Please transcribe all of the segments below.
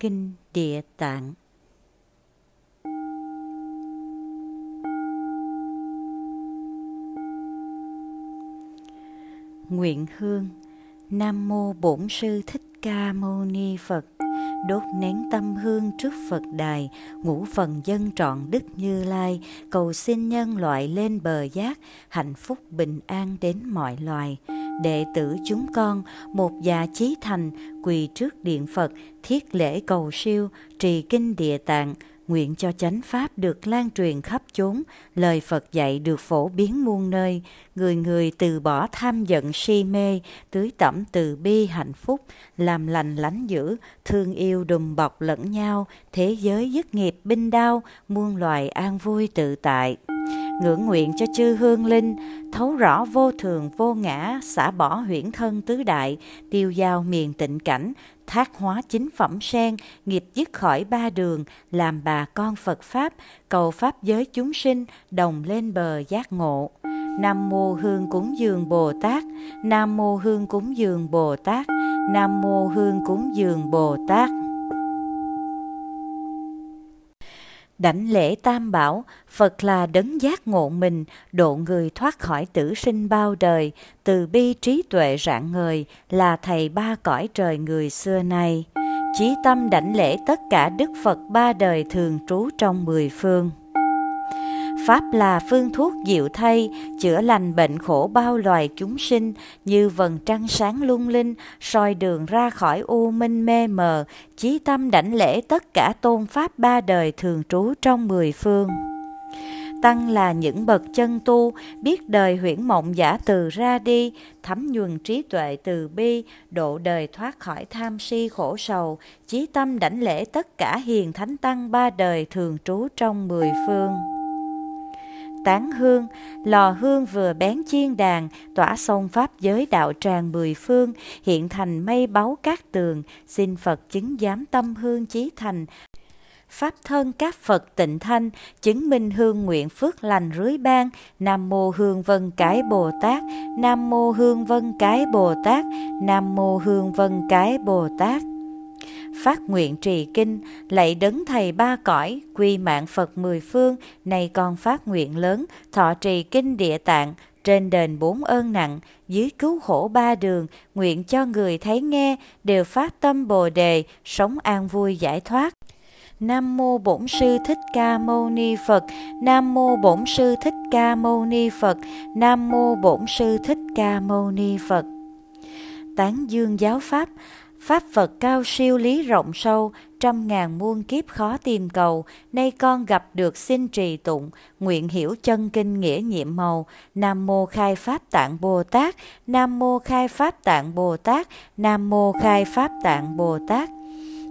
Kinh Địa Tạng Nguyện Hương Nam Mô Bổn Sư Thích Ca Mâu Ni Phật Đốt nén tâm hương trước Phật Đài Ngũ phần dân trọn Đức Như Lai Cầu xin nhân loại lên bờ giác Hạnh phúc bình an đến mọi loài đệ tử chúng con một dạ chí thành quỳ trước điện Phật thiết lễ cầu siêu trì kinh địa tạng nguyện cho chánh pháp được lan truyền khắp chốn, lời Phật dạy được phổ biến muôn nơi, người người từ bỏ tham giận si mê, tưới tẩm từ bi hạnh phúc, làm lành lánh dữ, thương yêu đùm bọc lẫn nhau, thế giới dứt nghiệp binh đao, muôn loài an vui tự tại ngưỡng nguyện cho chư hương linh thấu rõ vô thường vô ngã xả bỏ huyễn thân tứ đại tiêu giao miền tịnh cảnh thác hóa chính phẩm sen nghiệp dứt khỏi ba đường làm bà con phật pháp cầu pháp giới chúng sinh đồng lên bờ giác ngộ nam mô hương cúng dường bồ tát nam mô hương cúng dường bồ tát nam mô hương cúng dường bồ tát Đảnh lễ tam bảo, Phật là đấng giác ngộ mình, độ người thoát khỏi tử sinh bao đời, từ bi trí tuệ rạng ngời, là thầy ba cõi trời người xưa nay. Chí tâm đảnh lễ tất cả Đức Phật ba đời thường trú trong mười phương. Pháp là phương thuốc diệu thay, chữa lành bệnh khổ bao loài chúng sinh, như vầng trăng sáng lung linh, soi đường ra khỏi u minh mê mờ, chí tâm đảnh lễ tất cả tôn Pháp ba đời thường trú trong mười phương. Tăng là những bậc chân tu, biết đời huyễn mộng giả từ ra đi, thấm nhuần trí tuệ từ bi, độ đời thoát khỏi tham si khổ sầu, chí tâm đảnh lễ tất cả hiền thánh tăng ba đời thường trú trong mười phương tán hương, lò hương vừa bén chiên đàn, tỏa sông pháp giới đạo tràng mười phương, hiện thành mây báu các tường, xin Phật chứng giám tâm hương chí thành, pháp thân các Phật tịnh thanh, chứng minh hương nguyện phước lành rưới ban, Nam mô hương vân cái Bồ Tát, Nam mô hương vân cái Bồ Tát, Nam mô hương vân cái Bồ Tát phát nguyện trì kinh, lạy đấng thầy ba cõi, quy mạng Phật mười phương, này con phát nguyện lớn, thọ trì kinh địa tạng, trên đền bốn ơn nặng, dưới cứu khổ ba đường, nguyện cho người thấy nghe, đều phát tâm bồ đề, sống an vui giải thoát. Nam mô Bổn sư Thích Ca Mâu Ni Phật. Nam mô Bổn sư Thích Ca Mâu Ni Phật. Nam mô Bổn sư Thích Ca Mâu Ni Phật. Tán dương giáo pháp Pháp Phật cao siêu lý rộng sâu, trăm ngàn muôn kiếp khó tìm cầu, nay con gặp được xin trì tụng, nguyện hiểu chân kinh nghĩa nhiệm màu. Nam mô khai Pháp Tạng Bồ Tát, Nam mô khai Pháp Tạng Bồ Tát, Nam mô khai Pháp Tạng Bồ Tát.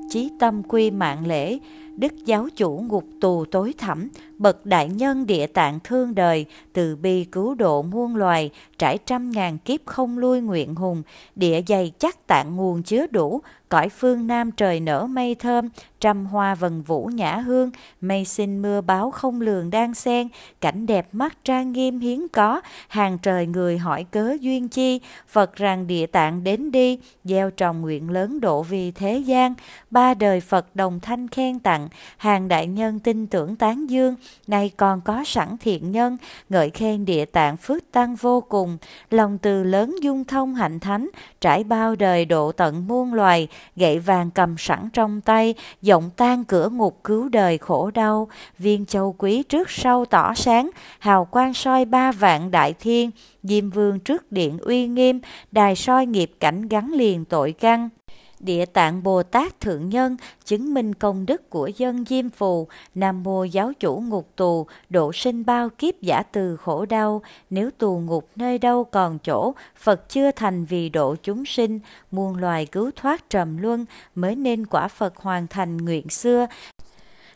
Chí tâm quy mạng lễ, Đức giáo chủ ngục tù tối thẳm, bậc đại nhân địa tạng thương đời, từ bi cứu độ muôn loài, trải trăm ngàn kiếp không lui nguyện hùng, địa dày chắc tạng nguồn chứa đủ, cõi phương Nam trời nở mây thơm, trăm hoa vần vũ nhã hương, mây xin mưa báo không lường đang xen, cảnh đẹp mắt trang nghiêm hiếm có, hàng trời người hỏi cớ duyên chi, Phật rằng địa tạng đến đi, gieo trồng nguyện lớn độ vì thế gian, ba đời Phật đồng thanh khen tặng, hàng đại nhân tin tưởng tán dương, nay còn có sẵn thiện nhân, ngợi khen địa tạng phước tăng vô cùng, lòng từ lớn dung thông hạnh thánh, trải bao đời độ tận muôn loài, gậy vàng cầm sẵn trong tay, giọng tan cửa ngục cứu đời khổ đau, viên châu quý trước sau tỏ sáng, hào quang soi ba vạn đại thiên, Diêm Vương trước điện uy nghiêm, đài soi nghiệp cảnh gắn liền tội căn. Địa tạng Bồ Tát Thượng Nhân chứng minh công đức của dân Diêm Phù, Nam Mô Giáo Chủ Ngục Tù, độ sinh bao kiếp giả từ khổ đau, nếu tù ngục nơi đâu còn chỗ, Phật chưa thành vì độ chúng sinh, muôn loài cứu thoát trầm luân mới nên quả Phật hoàn thành nguyện xưa,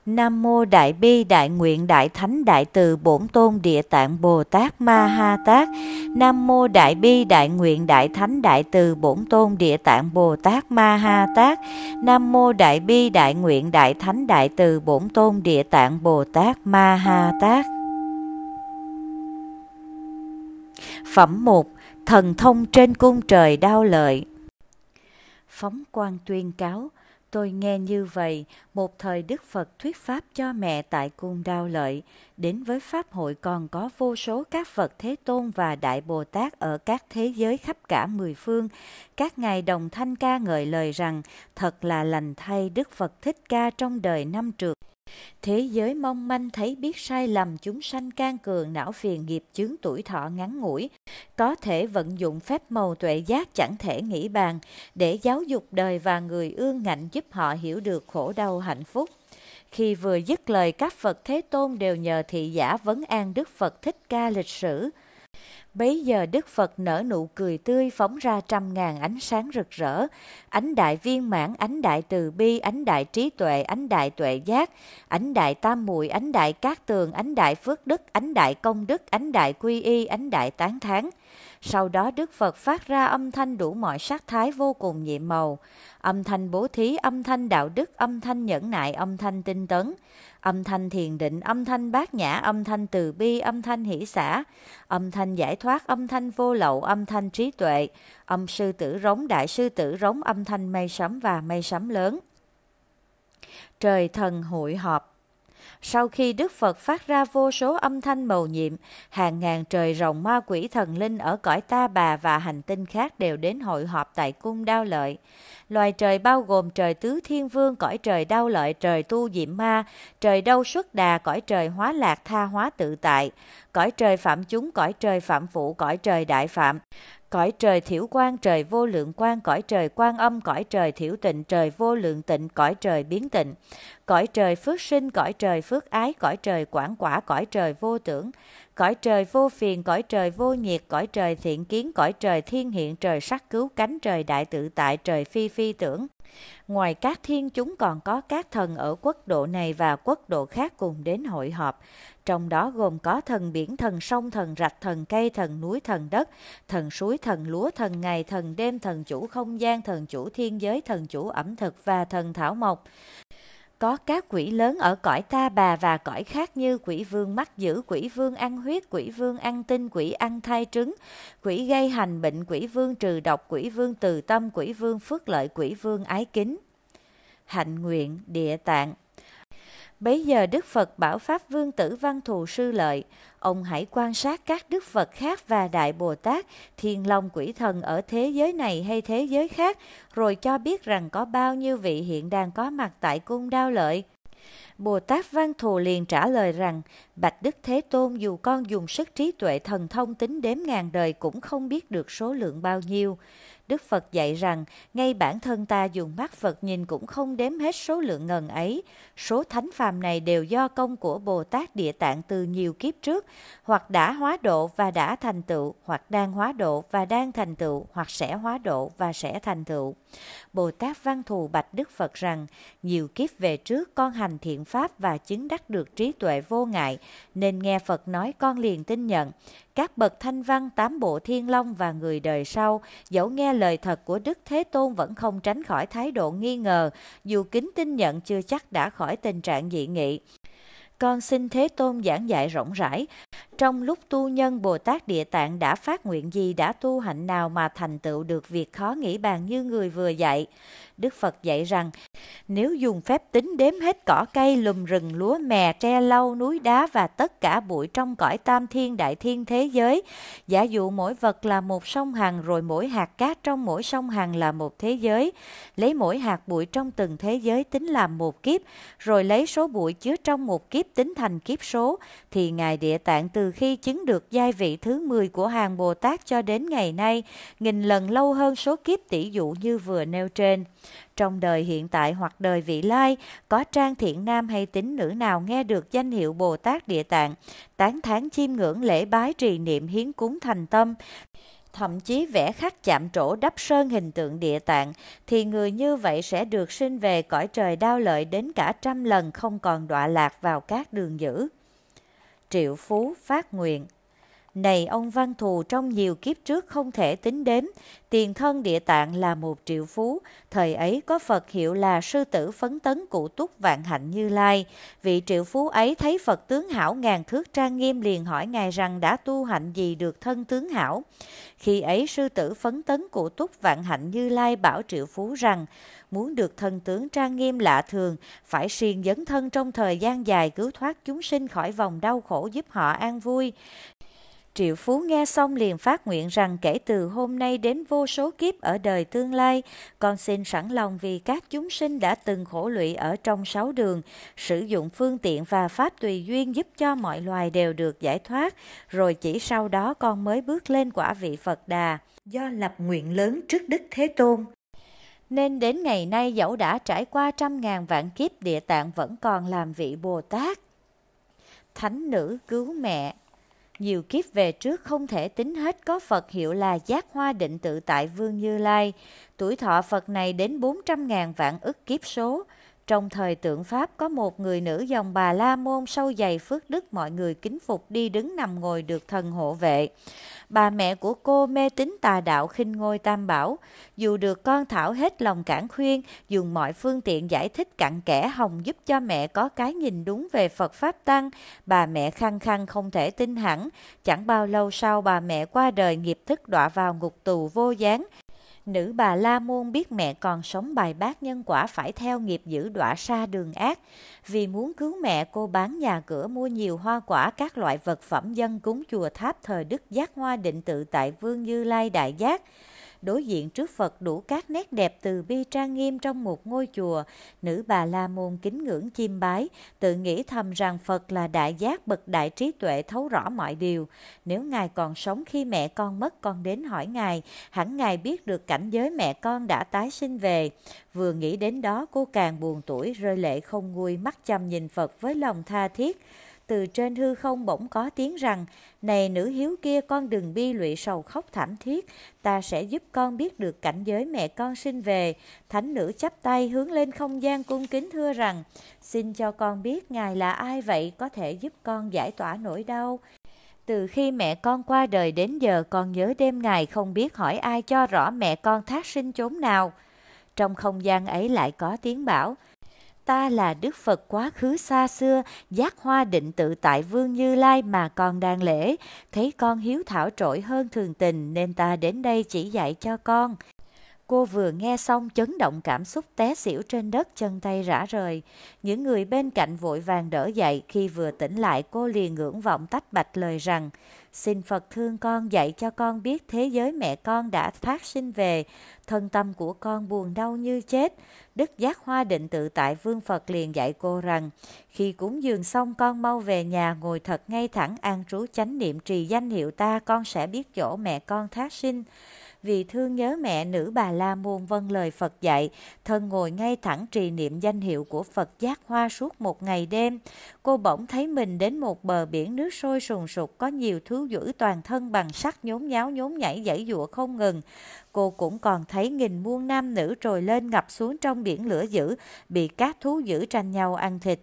Nam mô Đại bi Đại nguyện Đại thánh Đại từ Bổn Tôn Địa Tạng Bồ Tát Ma Ha Tát. Nam mô Đại bi Đại nguyện Đại thánh Đại từ Bổn Tôn Địa Tạng Bồ Tát Ma Ha Tát. Nam mô Đại bi Đại nguyện Đại thánh Đại từ Bổn Tôn Địa Tạng Bồ Tát Ma Ha Tát. Phẩm 1. Thần thông trên cung trời đao lợi. Phóng quang tuyên cáo Tôi nghe như vậy, một thời Đức Phật thuyết pháp cho mẹ tại cung đao lợi, đến với Pháp hội còn có vô số các Phật Thế Tôn và Đại Bồ Tát ở các thế giới khắp cả mười phương. Các ngài đồng thanh ca ngợi lời rằng, thật là lành thay Đức Phật Thích Ca trong đời năm trượt. Thế giới mong manh thấy biết sai lầm chúng sanh can cường não phiền nghiệp chướng tuổi thọ ngắn ngủi, có thể vận dụng phép màu tuệ giác chẳng thể nghĩ bàn, để giáo dục đời và người ương ngạnh giúp họ hiểu được khổ đau hạnh phúc. Khi vừa dứt lời các Phật Thế Tôn đều nhờ thị giả vấn an Đức Phật Thích Ca lịch sử. Bấy giờ Đức Phật nở nụ cười tươi phóng ra trăm ngàn ánh sáng rực rỡ, ánh đại viên mãn, ánh đại từ bi, ánh đại trí tuệ, ánh đại tuệ giác, ánh đại tam muội, ánh đại cát tường, ánh đại phước đức, ánh đại công đức, ánh đại quy y, ánh đại tán thán. Sau đó Đức Phật phát ra âm thanh đủ mọi sắc thái vô cùng nhiệm màu, âm thanh bố thí, âm thanh đạo đức, âm thanh nhẫn nại, âm thanh tinh tấn, âm thanh thiền định, âm thanh bát nhã, âm thanh từ bi, âm thanh hỷ xả âm thanh giải thoát, âm thanh vô lậu, âm thanh trí tuệ, âm sư tử rống, đại sư tử rống, âm thanh mây sấm và mây sấm lớn. Trời thần hội họp sau khi Đức Phật phát ra vô số âm thanh màu nhiệm, hàng ngàn trời rồng ma quỷ thần linh ở cõi ta bà và hành tinh khác đều đến hội họp tại cung đao lợi. Loài trời bao gồm trời tứ thiên vương, cõi trời đao lợi, trời tu diệm ma, trời đâu xuất đà, cõi trời hóa lạc tha hóa tự tại, cõi trời phạm chúng, cõi trời phạm phụ, cõi trời đại phạm, cõi trời thiểu quan trời vô lượng quan cõi trời quan âm cõi trời thiểu tịnh trời vô lượng tịnh cõi trời biến tịnh cõi trời phước sinh, cõi trời phước ái, cõi trời quảng quả, cõi trời vô tưởng, cõi trời vô phiền, cõi trời vô nhiệt, cõi trời thiện kiến, cõi trời thiên hiện, trời sắc cứu cánh, trời đại tự tại, trời phi phi tưởng. Ngoài các thiên chúng còn có các thần ở quốc độ này và quốc độ khác cùng đến hội họp, trong đó gồm có thần biển, thần sông, thần rạch, thần cây, thần núi, thần đất, thần suối, thần lúa, thần ngày, thần đêm, thần chủ không gian, thần chủ thiên giới, thần chủ ẩm thực và thần thảo mộc có các quỷ lớn ở cõi ta bà và cõi khác như quỷ vương mắt dữ, quỷ vương ăn huyết, quỷ vương ăn tinh, quỷ ăn thai trứng, quỷ gây hành bệnh, quỷ vương trừ độc, quỷ vương từ tâm, quỷ vương phước lợi, quỷ vương ái kính. Hạnh nguyện địa tạng Bấy giờ Đức Phật bảo Pháp Vương Tử Văn Thù Sư Lợi, ông hãy quan sát các đức Phật khác và Đại Bồ Tát, Thiên Long Quỷ Thần ở thế giới này hay thế giới khác, rồi cho biết rằng có bao nhiêu vị hiện đang có mặt tại cung đao lợi. Bồ Tát Văn Thù liền trả lời rằng, Bạch Đức Thế Tôn dù con dùng sức trí tuệ thần thông tính đếm ngàn đời cũng không biết được số lượng bao nhiêu. Đức Phật dạy rằng, ngay bản thân ta dùng mắt Phật nhìn cũng không đếm hết số lượng ngần ấy. Số thánh phàm này đều do công của Bồ Tát Địa Tạng từ nhiều kiếp trước, hoặc đã hóa độ và đã thành tựu, hoặc đang hóa độ và đang thành tựu, hoặc sẽ hóa độ và sẽ thành tựu. Bồ Tát Văn Thù bạch Đức Phật rằng, nhiều kiếp về trước con hành thiện pháp và chứng đắc được trí tuệ vô ngại, nên nghe Phật nói con liền tin nhận các bậc thanh văn tám bộ thiên long và người đời sau, dẫu nghe lời thật của Đức Thế Tôn vẫn không tránh khỏi thái độ nghi ngờ, dù kính tin nhận chưa chắc đã khỏi tình trạng dị nghị. Con xin Thế Tôn giảng dạy rộng rãi, trong lúc tu nhân Bồ Tát Địa Tạng đã phát nguyện gì đã tu hạnh nào mà thành tựu được việc khó nghĩ bàn như người vừa dạy. Đức Phật dạy rằng, nếu dùng phép tính đếm hết cỏ cây, lùm rừng, lúa mè, tre lau, núi đá và tất cả bụi trong cõi tam thiên đại thiên thế giới, giả dụ mỗi vật là một sông Hằng rồi mỗi hạt cát trong mỗi sông Hằng là một thế giới, lấy mỗi hạt bụi trong từng thế giới tính làm một kiếp, rồi lấy số bụi chứa trong một kiếp tính thành kiếp số, thì Ngài Địa Tạng từ khi chứng được giai vị thứ 10 của hàng Bồ Tát cho đến ngày nay, nghìn lần lâu hơn số kiếp tỷ dụ như vừa nêu trên. Trong đời hiện tại hoặc đời vị lai, có trang thiện nam hay tín nữ nào nghe được danh hiệu Bồ Tát Địa Tạng, tán thán chiêm ngưỡng lễ bái trì niệm hiến cúng thành tâm, thậm chí vẽ khắc chạm trổ đắp sơn hình tượng địa tạng, thì người như vậy sẽ được sinh về cõi trời đao lợi đến cả trăm lần không còn đọa lạc vào các đường dữ triệu phú phát nguyện. Này ông Văn Thù trong nhiều kiếp trước không thể tính đếm, tiền thân địa tạng là một triệu phú, thời ấy có Phật hiệu là sư tử phấn tấn cụ túc vạn hạnh như lai. Vị triệu phú ấy thấy Phật tướng hảo ngàn thước trang nghiêm liền hỏi Ngài rằng đã tu hạnh gì được thân tướng hảo. Khi ấy sư tử phấn tấn cụ túc vạn hạnh như lai bảo triệu phú rằng, muốn được thần tướng trang nghiêm lạ thường, phải siêng dấn thân trong thời gian dài cứu thoát chúng sinh khỏi vòng đau khổ giúp họ an vui. Triệu Phú nghe xong liền phát nguyện rằng kể từ hôm nay đến vô số kiếp ở đời tương lai, con xin sẵn lòng vì các chúng sinh đã từng khổ lụy ở trong sáu đường, sử dụng phương tiện và pháp tùy duyên giúp cho mọi loài đều được giải thoát, rồi chỉ sau đó con mới bước lên quả vị Phật Đà. Do lập nguyện lớn trước Đức Thế Tôn, nên đến ngày nay dẫu đã trải qua trăm ngàn vạn kiếp địa tạng vẫn còn làm vị Bồ Tát. Thánh nữ cứu mẹ Nhiều kiếp về trước không thể tính hết có Phật hiệu là Giác Hoa Định Tự Tại Vương Như Lai. Tuổi thọ Phật này đến 400 ngàn vạn ức kiếp số. Trong thời tượng Pháp có một người nữ dòng bà La Môn sâu dày phước đức mọi người kính phục đi đứng nằm ngồi được thần hộ vệ. Bà mẹ của cô mê tín tà đạo khinh ngôi tam bảo, dù được con Thảo hết lòng cản khuyên, dùng mọi phương tiện giải thích cặn kẽ hồng giúp cho mẹ có cái nhìn đúng về Phật Pháp Tăng, bà mẹ khăng khăng không thể tin hẳn, chẳng bao lâu sau bà mẹ qua đời nghiệp thức đọa vào ngục tù vô gián, nữ bà La Môn biết mẹ còn sống bài bác nhân quả phải theo nghiệp giữ đọa xa đường ác. Vì muốn cứu mẹ, cô bán nhà cửa mua nhiều hoa quả các loại vật phẩm dân cúng chùa tháp thời Đức Giác Hoa định tự tại Vương Như Lai Đại Giác đối diện trước Phật đủ các nét đẹp từ bi trang nghiêm trong một ngôi chùa, nữ bà La Môn kính ngưỡng chiêm bái, tự nghĩ thầm rằng Phật là đại giác bậc đại trí tuệ thấu rõ mọi điều. Nếu Ngài còn sống khi mẹ con mất con đến hỏi Ngài, hẳn Ngài biết được cảnh giới mẹ con đã tái sinh về. Vừa nghĩ đến đó cô càng buồn tuổi rơi lệ không nguôi mắt chăm nhìn Phật với lòng tha thiết từ trên hư không bỗng có tiếng rằng, Này nữ hiếu kia con đừng bi lụy sầu khóc thảm thiết, ta sẽ giúp con biết được cảnh giới mẹ con sinh về. Thánh nữ chắp tay hướng lên không gian cung kính thưa rằng, Xin cho con biết Ngài là ai vậy có thể giúp con giải tỏa nỗi đau. Từ khi mẹ con qua đời đến giờ con nhớ đêm ngày không biết hỏi ai cho rõ mẹ con thác sinh chốn nào. Trong không gian ấy lại có tiếng bảo, ta là Đức Phật quá khứ xa xưa, giác hoa định tự tại Vương Như Lai mà con đang lễ, thấy con hiếu thảo trội hơn thường tình nên ta đến đây chỉ dạy cho con. Cô vừa nghe xong chấn động cảm xúc té xỉu trên đất chân tay rã rời. Những người bên cạnh vội vàng đỡ dậy khi vừa tỉnh lại cô liền ngưỡng vọng tách bạch lời rằng Xin Phật thương con dạy cho con biết thế giới mẹ con đã phát sinh về, thân tâm của con buồn đau như chết. Đức Giác Hoa Định Tự Tại Vương Phật liền dạy cô rằng, khi cúng dường xong con mau về nhà ngồi thật ngay thẳng an trú chánh niệm trì danh hiệu ta con sẽ biết chỗ mẹ con thác sinh vì thương nhớ mẹ nữ bà La Môn vâng lời Phật dạy, thân ngồi ngay thẳng trì niệm danh hiệu của Phật giác hoa suốt một ngày đêm. Cô bỗng thấy mình đến một bờ biển nước sôi sùng sục có nhiều thứ dữ toàn thân bằng sắt nhốn nháo nhốn nhảy dãy dụa không ngừng. Cô cũng còn thấy nghìn muôn nam nữ trồi lên ngập xuống trong biển lửa dữ, bị các thú dữ tranh nhau ăn thịt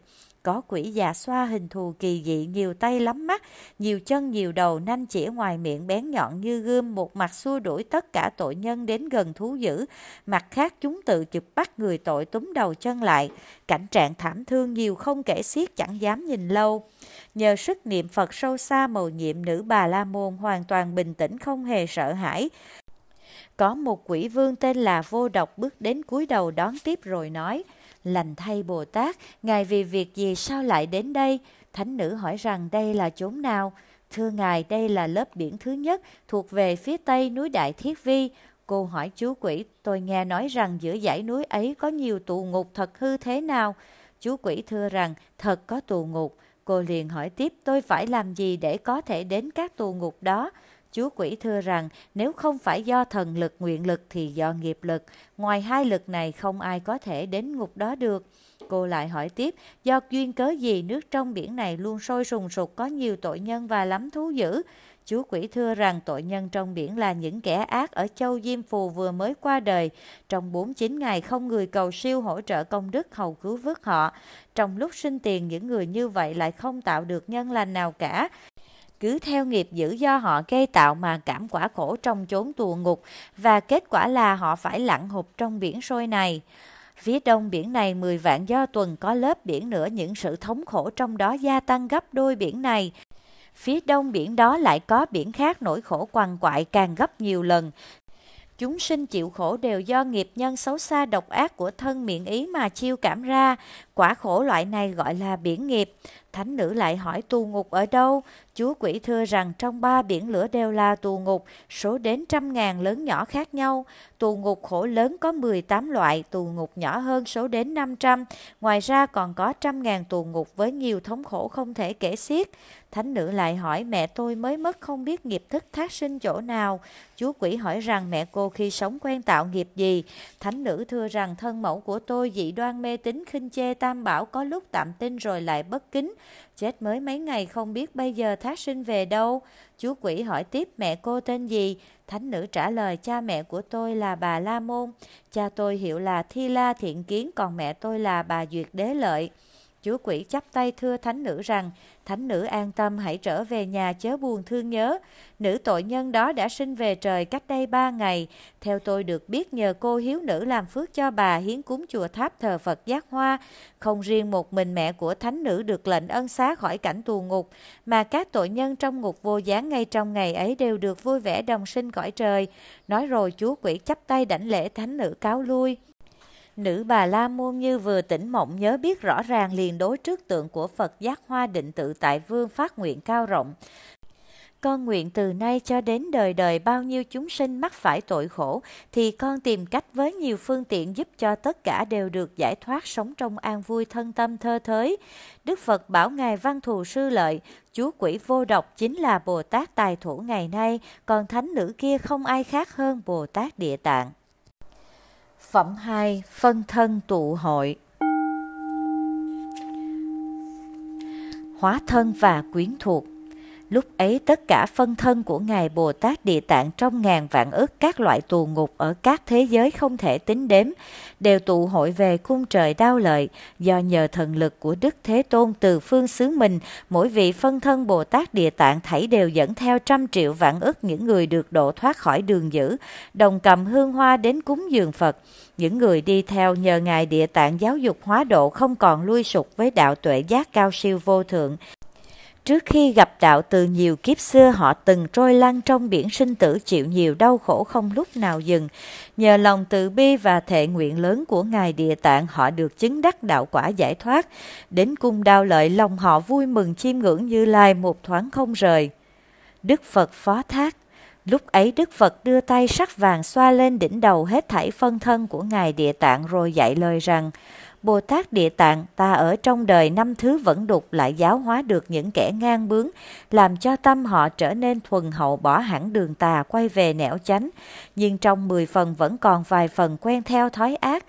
có quỷ già xoa hình thù kỳ dị nhiều tay lắm mắt, nhiều chân nhiều đầu nanh chỉ ngoài miệng bén nhọn như gươm một mặt xua đuổi tất cả tội nhân đến gần thú dữ, mặt khác chúng tự chụp bắt người tội túm đầu chân lại. Cảnh trạng thảm thương nhiều không kể xiết chẳng dám nhìn lâu. Nhờ sức niệm Phật sâu xa màu nhiệm nữ bà La Môn hoàn toàn bình tĩnh không hề sợ hãi. Có một quỷ vương tên là Vô Độc bước đến cúi đầu đón tiếp rồi nói – lành thay Bồ Tát, Ngài vì việc gì sao lại đến đây? Thánh nữ hỏi rằng đây là chốn nào? Thưa Ngài, đây là lớp biển thứ nhất thuộc về phía tây núi Đại Thiết Vi. Cô hỏi chú quỷ, tôi nghe nói rằng giữa dãy núi ấy có nhiều tù ngục thật hư thế nào? Chú quỷ thưa rằng thật có tù ngục. Cô liền hỏi tiếp tôi phải làm gì để có thể đến các tù ngục đó? Chúa quỷ thưa rằng nếu không phải do thần lực nguyện lực thì do nghiệp lực, ngoài hai lực này không ai có thể đến ngục đó được. Cô lại hỏi tiếp, do duyên cớ gì nước trong biển này luôn sôi sùng sục có nhiều tội nhân và lắm thú dữ? Chúa quỷ thưa rằng tội nhân trong biển là những kẻ ác ở châu Diêm Phù vừa mới qua đời. Trong 49 ngày không người cầu siêu hỗ trợ công đức hầu cứu vớt họ. Trong lúc sinh tiền những người như vậy lại không tạo được nhân lành nào cả cứ theo nghiệp dữ do họ gây tạo mà cảm quả khổ trong chốn tù ngục và kết quả là họ phải lặn hụp trong biển sôi này. Phía đông biển này 10 vạn do tuần có lớp biển nữa những sự thống khổ trong đó gia tăng gấp đôi biển này. Phía đông biển đó lại có biển khác nỗi khổ quằn quại càng gấp nhiều lần. Chúng sinh chịu khổ đều do nghiệp nhân xấu xa độc ác của thân miệng ý mà chiêu cảm ra, Quả khổ loại này gọi là biển nghiệp. Thánh nữ lại hỏi tù ngục ở đâu? Chúa quỷ thưa rằng trong ba biển lửa đều là tù ngục, số đến trăm ngàn lớn nhỏ khác nhau. Tù ngục khổ lớn có 18 loại, tù ngục nhỏ hơn số đến 500. Ngoài ra còn có trăm ngàn tù ngục với nhiều thống khổ không thể kể xiết. Thánh nữ lại hỏi mẹ tôi mới mất không biết nghiệp thức thác sinh chỗ nào. Chúa quỷ hỏi rằng mẹ cô khi sống quen tạo nghiệp gì. Thánh nữ thưa rằng thân mẫu của tôi dị đoan mê tín khinh chê ta Tam Bảo có lúc tạm tin rồi lại bất kính. Chết mới mấy ngày không biết bây giờ Thác Sinh về đâu. Chú quỷ hỏi tiếp mẹ cô tên gì. Thánh nữ trả lời cha mẹ của tôi là bà La Môn. Cha tôi hiểu là Thi La Thiện Kiến còn mẹ tôi là bà Duyệt Đế Lợi. Chúa quỷ chắp tay thưa thánh nữ rằng, thánh nữ an tâm hãy trở về nhà chớ buồn thương nhớ. Nữ tội nhân đó đã sinh về trời cách đây ba ngày. Theo tôi được biết nhờ cô hiếu nữ làm phước cho bà hiến cúng chùa tháp thờ Phật giác hoa. Không riêng một mình mẹ của thánh nữ được lệnh ân xá khỏi cảnh tù ngục, mà các tội nhân trong ngục vô gián ngay trong ngày ấy đều được vui vẻ đồng sinh cõi trời. Nói rồi chúa quỷ chắp tay đảnh lễ thánh nữ cáo lui. Nữ bà La Môn như vừa tỉnh mộng nhớ biết rõ ràng liền đối trước tượng của Phật giác hoa định tự tại vương phát nguyện cao rộng. Con nguyện từ nay cho đến đời đời bao nhiêu chúng sinh mắc phải tội khổ thì con tìm cách với nhiều phương tiện giúp cho tất cả đều được giải thoát sống trong an vui thân tâm thơ thới. Đức Phật bảo Ngài Văn Thù Sư Lợi, chú quỷ vô độc chính là Bồ Tát Tài Thủ ngày nay, còn thánh nữ kia không ai khác hơn Bồ Tát Địa Tạng. Phẩm 2 Phân thân tụ hội Hóa thân và quyến thuộc Lúc ấy tất cả phân thân của Ngài Bồ Tát Địa Tạng trong ngàn vạn ức các loại tù ngục ở các thế giới không thể tính đếm, đều tụ hội về cung trời đau lợi, do nhờ thần lực của Đức Thế Tôn từ phương xứ mình, mỗi vị phân thân Bồ Tát Địa Tạng thảy đều dẫn theo trăm triệu vạn ức những người được độ thoát khỏi đường dữ, đồng cầm hương hoa đến cúng dường Phật. Những người đi theo nhờ Ngài Địa Tạng giáo dục hóa độ không còn lui sụp với đạo tuệ giác cao siêu vô thượng, Trước khi gặp đạo từ nhiều kiếp xưa họ từng trôi lăn trong biển sinh tử chịu nhiều đau khổ không lúc nào dừng. Nhờ lòng từ bi và thệ nguyện lớn của Ngài Địa Tạng họ được chứng đắc đạo quả giải thoát. Đến cung đao lợi lòng họ vui mừng chiêm ngưỡng như lai một thoáng không rời. Đức Phật phó thác Lúc ấy Đức Phật đưa tay sắc vàng xoa lên đỉnh đầu hết thảy phân thân của Ngài Địa Tạng rồi dạy lời rằng Bồ Tát Địa Tạng ta ở trong đời năm thứ vẫn đục lại giáo hóa được những kẻ ngang bướng, làm cho tâm họ trở nên thuần hậu bỏ hẳn đường tà quay về nẻo chánh, nhưng trong 10 phần vẫn còn vài phần quen theo thói ác,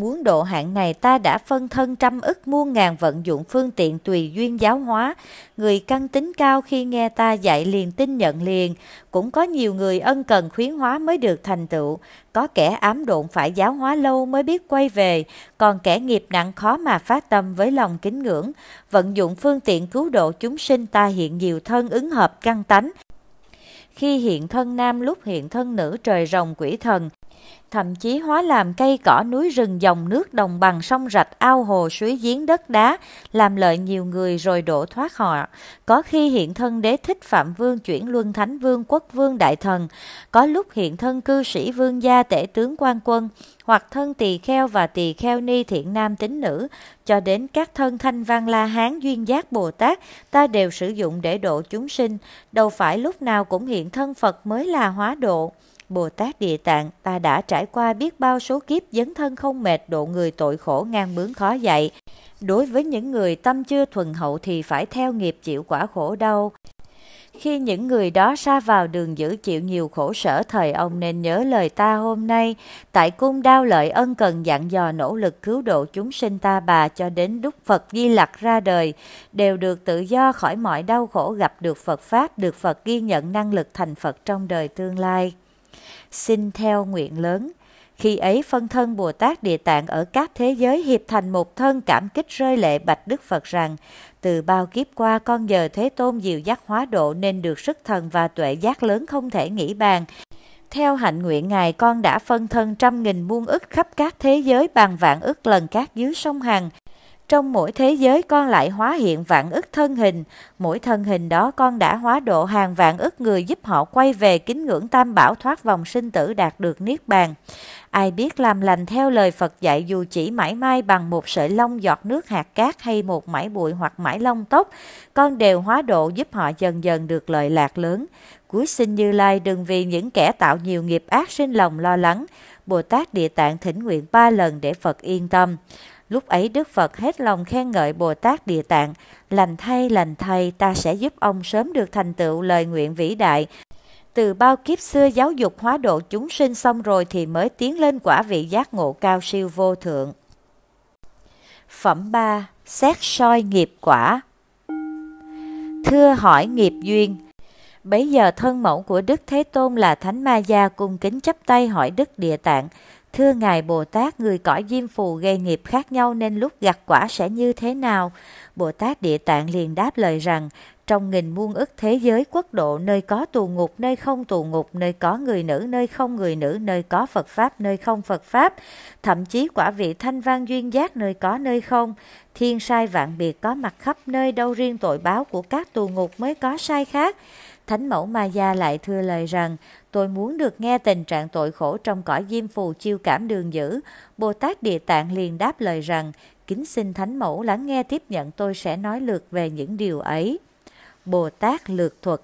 muốn độ hạn này ta đã phân thân trăm ức muôn ngàn vận dụng phương tiện tùy duyên giáo hóa. Người căn tính cao khi nghe ta dạy liền tin nhận liền. Cũng có nhiều người ân cần khuyến hóa mới được thành tựu. Có kẻ ám độn phải giáo hóa lâu mới biết quay về, còn kẻ nghiệp nặng khó mà phát tâm với lòng kính ngưỡng. Vận dụng phương tiện cứu độ chúng sinh ta hiện nhiều thân ứng hợp căn tánh khi hiện thân nam lúc hiện thân nữ trời rồng quỷ thần, thậm chí hóa làm cây cỏ núi rừng dòng nước đồng bằng sông rạch ao hồ suối giếng đất đá, làm lợi nhiều người rồi đổ thoát họ. Có khi hiện thân đế thích Phạm Vương chuyển luân thánh vương quốc vương đại thần, có lúc hiện thân cư sĩ vương gia tể tướng quan quân, hoặc thân tỳ kheo và tỳ kheo ni thiện nam tín nữ, cho đến các thân thanh văn la hán duyên giác Bồ Tát ta đều sử dụng để độ chúng sinh, đâu phải lúc nào cũng hiện thân Phật mới là hóa độ. Bồ Tát Địa Tạng ta đã trải qua biết bao số kiếp dấn thân không mệt độ người tội khổ ngang bướng khó dạy. Đối với những người tâm chưa thuần hậu thì phải theo nghiệp chịu quả khổ đau. Khi những người đó xa vào đường giữ chịu nhiều khổ sở thời ông nên nhớ lời ta hôm nay, tại cung đao lợi ân cần dặn dò nỗ lực cứu độ chúng sinh ta bà cho đến đúc Phật Di Lặc ra đời, đều được tự do khỏi mọi đau khổ gặp được Phật Pháp, được Phật ghi nhận năng lực thành Phật trong đời tương lai xin theo nguyện lớn. Khi ấy phân thân Bồ Tát Địa Tạng ở các thế giới hiệp thành một thân cảm kích rơi lệ bạch Đức Phật rằng từ bao kiếp qua con giờ Thế Tôn dìu dắt hóa độ nên được sức thần và tuệ giác lớn không thể nghĩ bàn. Theo hạnh nguyện Ngài con đã phân thân trăm nghìn muôn ức khắp các thế giới bằng vạn ức lần các dưới sông Hằng, trong mỗi thế giới con lại hóa hiện vạn ức thân hình, mỗi thân hình đó con đã hóa độ hàng vạn ức người giúp họ quay về kính ngưỡng tam bảo thoát vòng sinh tử đạt được niết bàn. Ai biết làm lành theo lời Phật dạy dù chỉ mãi mai bằng một sợi lông giọt nước hạt cát hay một mãi bụi hoặc mãi lông tóc, con đều hóa độ giúp họ dần dần được lợi lạc lớn. Cuối sinh Như Lai đừng vì những kẻ tạo nhiều nghiệp ác sinh lòng lo lắng. Bồ Tát Địa Tạng thỉnh nguyện ba lần để Phật yên tâm. Lúc ấy Đức Phật hết lòng khen ngợi Bồ Tát Địa Tạng, lành thay lành thay ta sẽ giúp ông sớm được thành tựu lời nguyện vĩ đại. Từ bao kiếp xưa giáo dục hóa độ chúng sinh xong rồi thì mới tiến lên quả vị giác ngộ cao siêu vô thượng. Phẩm 3. Xét soi nghiệp quả Thưa hỏi nghiệp duyên Bấy giờ thân mẫu của Đức Thế Tôn là Thánh Ma Gia cung kính chấp tay hỏi Đức Địa Tạng – Thưa Ngài Bồ Tát, người cõi diêm phù gây nghiệp khác nhau nên lúc gặt quả sẽ như thế nào? Bồ Tát Địa Tạng liền đáp lời rằng, trong nghìn muôn ức thế giới quốc độ nơi có tù ngục nơi không tù ngục nơi có người nữ nơi không người nữ nơi có phật pháp nơi không phật pháp thậm chí quả vị thanh văn duyên giác nơi có nơi không thiên sai vạn biệt có mặt khắp nơi đâu riêng tội báo của các tù ngục mới có sai khác Thánh mẫu Ma Gia lại thưa lời rằng, tôi muốn được nghe tình trạng tội khổ trong cõi diêm phù chiêu cảm đường dữ. Bồ Tát Địa Tạng liền đáp lời rằng, kính xin Thánh mẫu lắng nghe tiếp nhận tôi sẽ nói lượt về những điều ấy. Bồ Tát lược thuật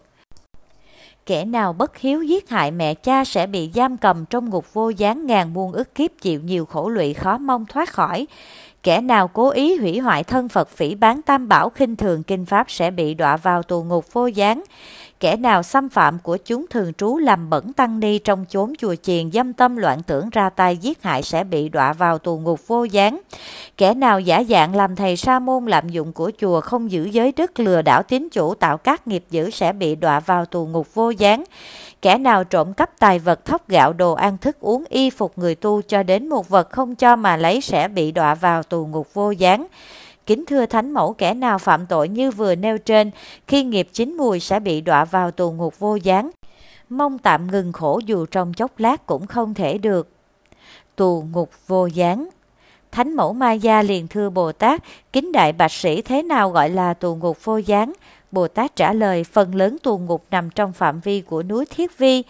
Kẻ nào bất hiếu giết hại mẹ cha sẽ bị giam cầm trong ngục vô gián ngàn muôn ức kiếp chịu nhiều khổ lụy khó mong thoát khỏi. Kẻ nào cố ý hủy hoại thân Phật phỉ bán tam bảo khinh thường kinh pháp sẽ bị đọa vào tù ngục vô gián kẻ nào xâm phạm của chúng thường trú làm bẩn tăng ni trong chốn chùa chiền dâm tâm loạn tưởng ra tay giết hại sẽ bị đọa vào tù ngục vô gián. Kẻ nào giả dạng làm thầy sa môn lạm dụng của chùa không giữ giới đức lừa đảo tín chủ tạo các nghiệp dữ sẽ bị đọa vào tù ngục vô gián. Kẻ nào trộm cắp tài vật thóc gạo đồ ăn thức uống y phục người tu cho đến một vật không cho mà lấy sẽ bị đọa vào tù ngục vô gián. Kính thưa Thánh Mẫu kẻ nào phạm tội như vừa nêu trên, khi nghiệp chín mùi sẽ bị đọa vào tù ngục vô gián. Mong tạm ngừng khổ dù trong chốc lát cũng không thể được. Tù ngục vô gián Thánh mẫu Ma Gia liền thưa Bồ Tát, kính đại bạch sĩ thế nào gọi là tù ngục vô gián? Bồ Tát trả lời, phần lớn tù ngục nằm trong phạm vi của núi Thiết Vi,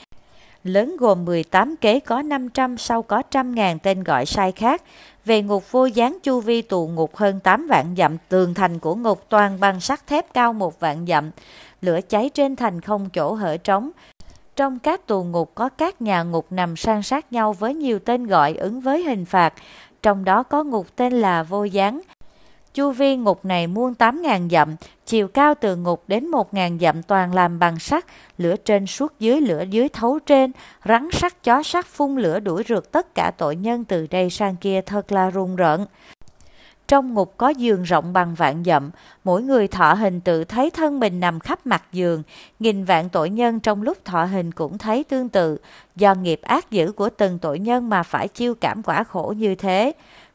lớn gồm 18 kế có 500 sau có trăm ngàn tên gọi sai khác. Về ngục vô gián chu vi tù ngục hơn 8 vạn dặm, tường thành của ngục toàn bằng sắt thép cao một vạn dặm. Lửa cháy trên thành không chỗ hở trống. Trong các tù ngục có các nhà ngục nằm san sát nhau với nhiều tên gọi ứng với hình phạt. Trong đó có ngục tên là vô gián, chu vi ngục này muôn 8.000 dặm, chiều cao từ ngục đến 1.000 dặm toàn làm bằng sắt, lửa trên suốt dưới lửa dưới thấu trên, rắn sắt chó sắt phun lửa đuổi rượt tất cả tội nhân từ đây sang kia thật là rùng rợn. Trong ngục có giường rộng bằng vạn dặm, mỗi người thọ hình tự thấy thân mình nằm khắp mặt giường, nghìn vạn tội nhân trong lúc thọ hình cũng thấy tương tự, do nghiệp ác dữ của từng tội nhân mà phải chiêu cảm quả khổ như thế.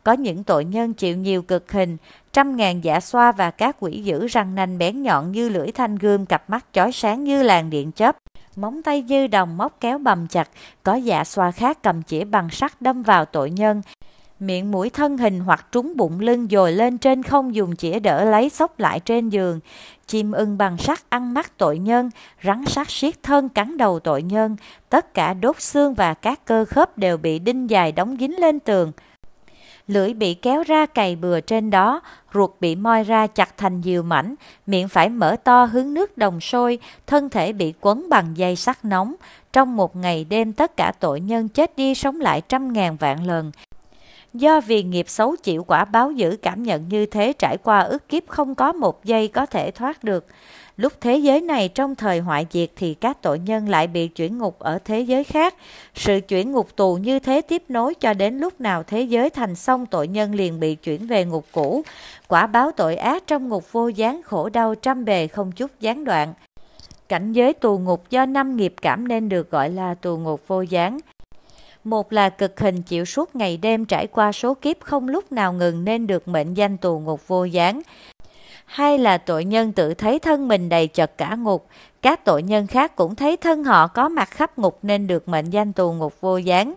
Có những tội nhân chịu nhiều cực hình, trăm ngàn giả dạ xoa và các quỷ dữ răng nanh bén nhọn như lưỡi thanh gươm, cặp mắt chói sáng như làn điện chớp. Móng tay dư đồng móc kéo bầm chặt, có giả dạ xoa khác cầm chỉ bằng sắt đâm vào tội nhân, miệng mũi thân hình hoặc trúng bụng lưng dồi lên trên không dùng chĩa đỡ lấy xốc lại trên giường. Chim ưng bằng sắt ăn mắt tội nhân, rắn sắt siết thân cắn đầu tội nhân, tất cả đốt xương và các cơ khớp đều bị đinh dài đóng dính lên tường lưỡi bị kéo ra cày bừa trên đó, ruột bị moi ra chặt thành nhiều mảnh, miệng phải mở to hướng nước đồng sôi, thân thể bị quấn bằng dây sắt nóng. Trong một ngày đêm tất cả tội nhân chết đi sống lại trăm ngàn vạn lần. Do vì nghiệp xấu chịu quả báo dữ cảm nhận như thế trải qua ức kiếp không có một giây có thể thoát được. Lúc thế giới này trong thời hoại diệt thì các tội nhân lại bị chuyển ngục ở thế giới khác. Sự chuyển ngục tù như thế tiếp nối cho đến lúc nào thế giới thành xong tội nhân liền bị chuyển về ngục cũ. Quả báo tội ác trong ngục vô gián khổ đau trăm bề không chút gián đoạn. Cảnh giới tù ngục do năm nghiệp cảm nên được gọi là tù ngục vô gián. Một là cực hình chịu suốt ngày đêm trải qua số kiếp không lúc nào ngừng nên được mệnh danh tù ngục vô gián hay là tội nhân tự thấy thân mình đầy chật cả ngục, các tội nhân khác cũng thấy thân họ có mặt khắp ngục nên được mệnh danh tù ngục vô gián.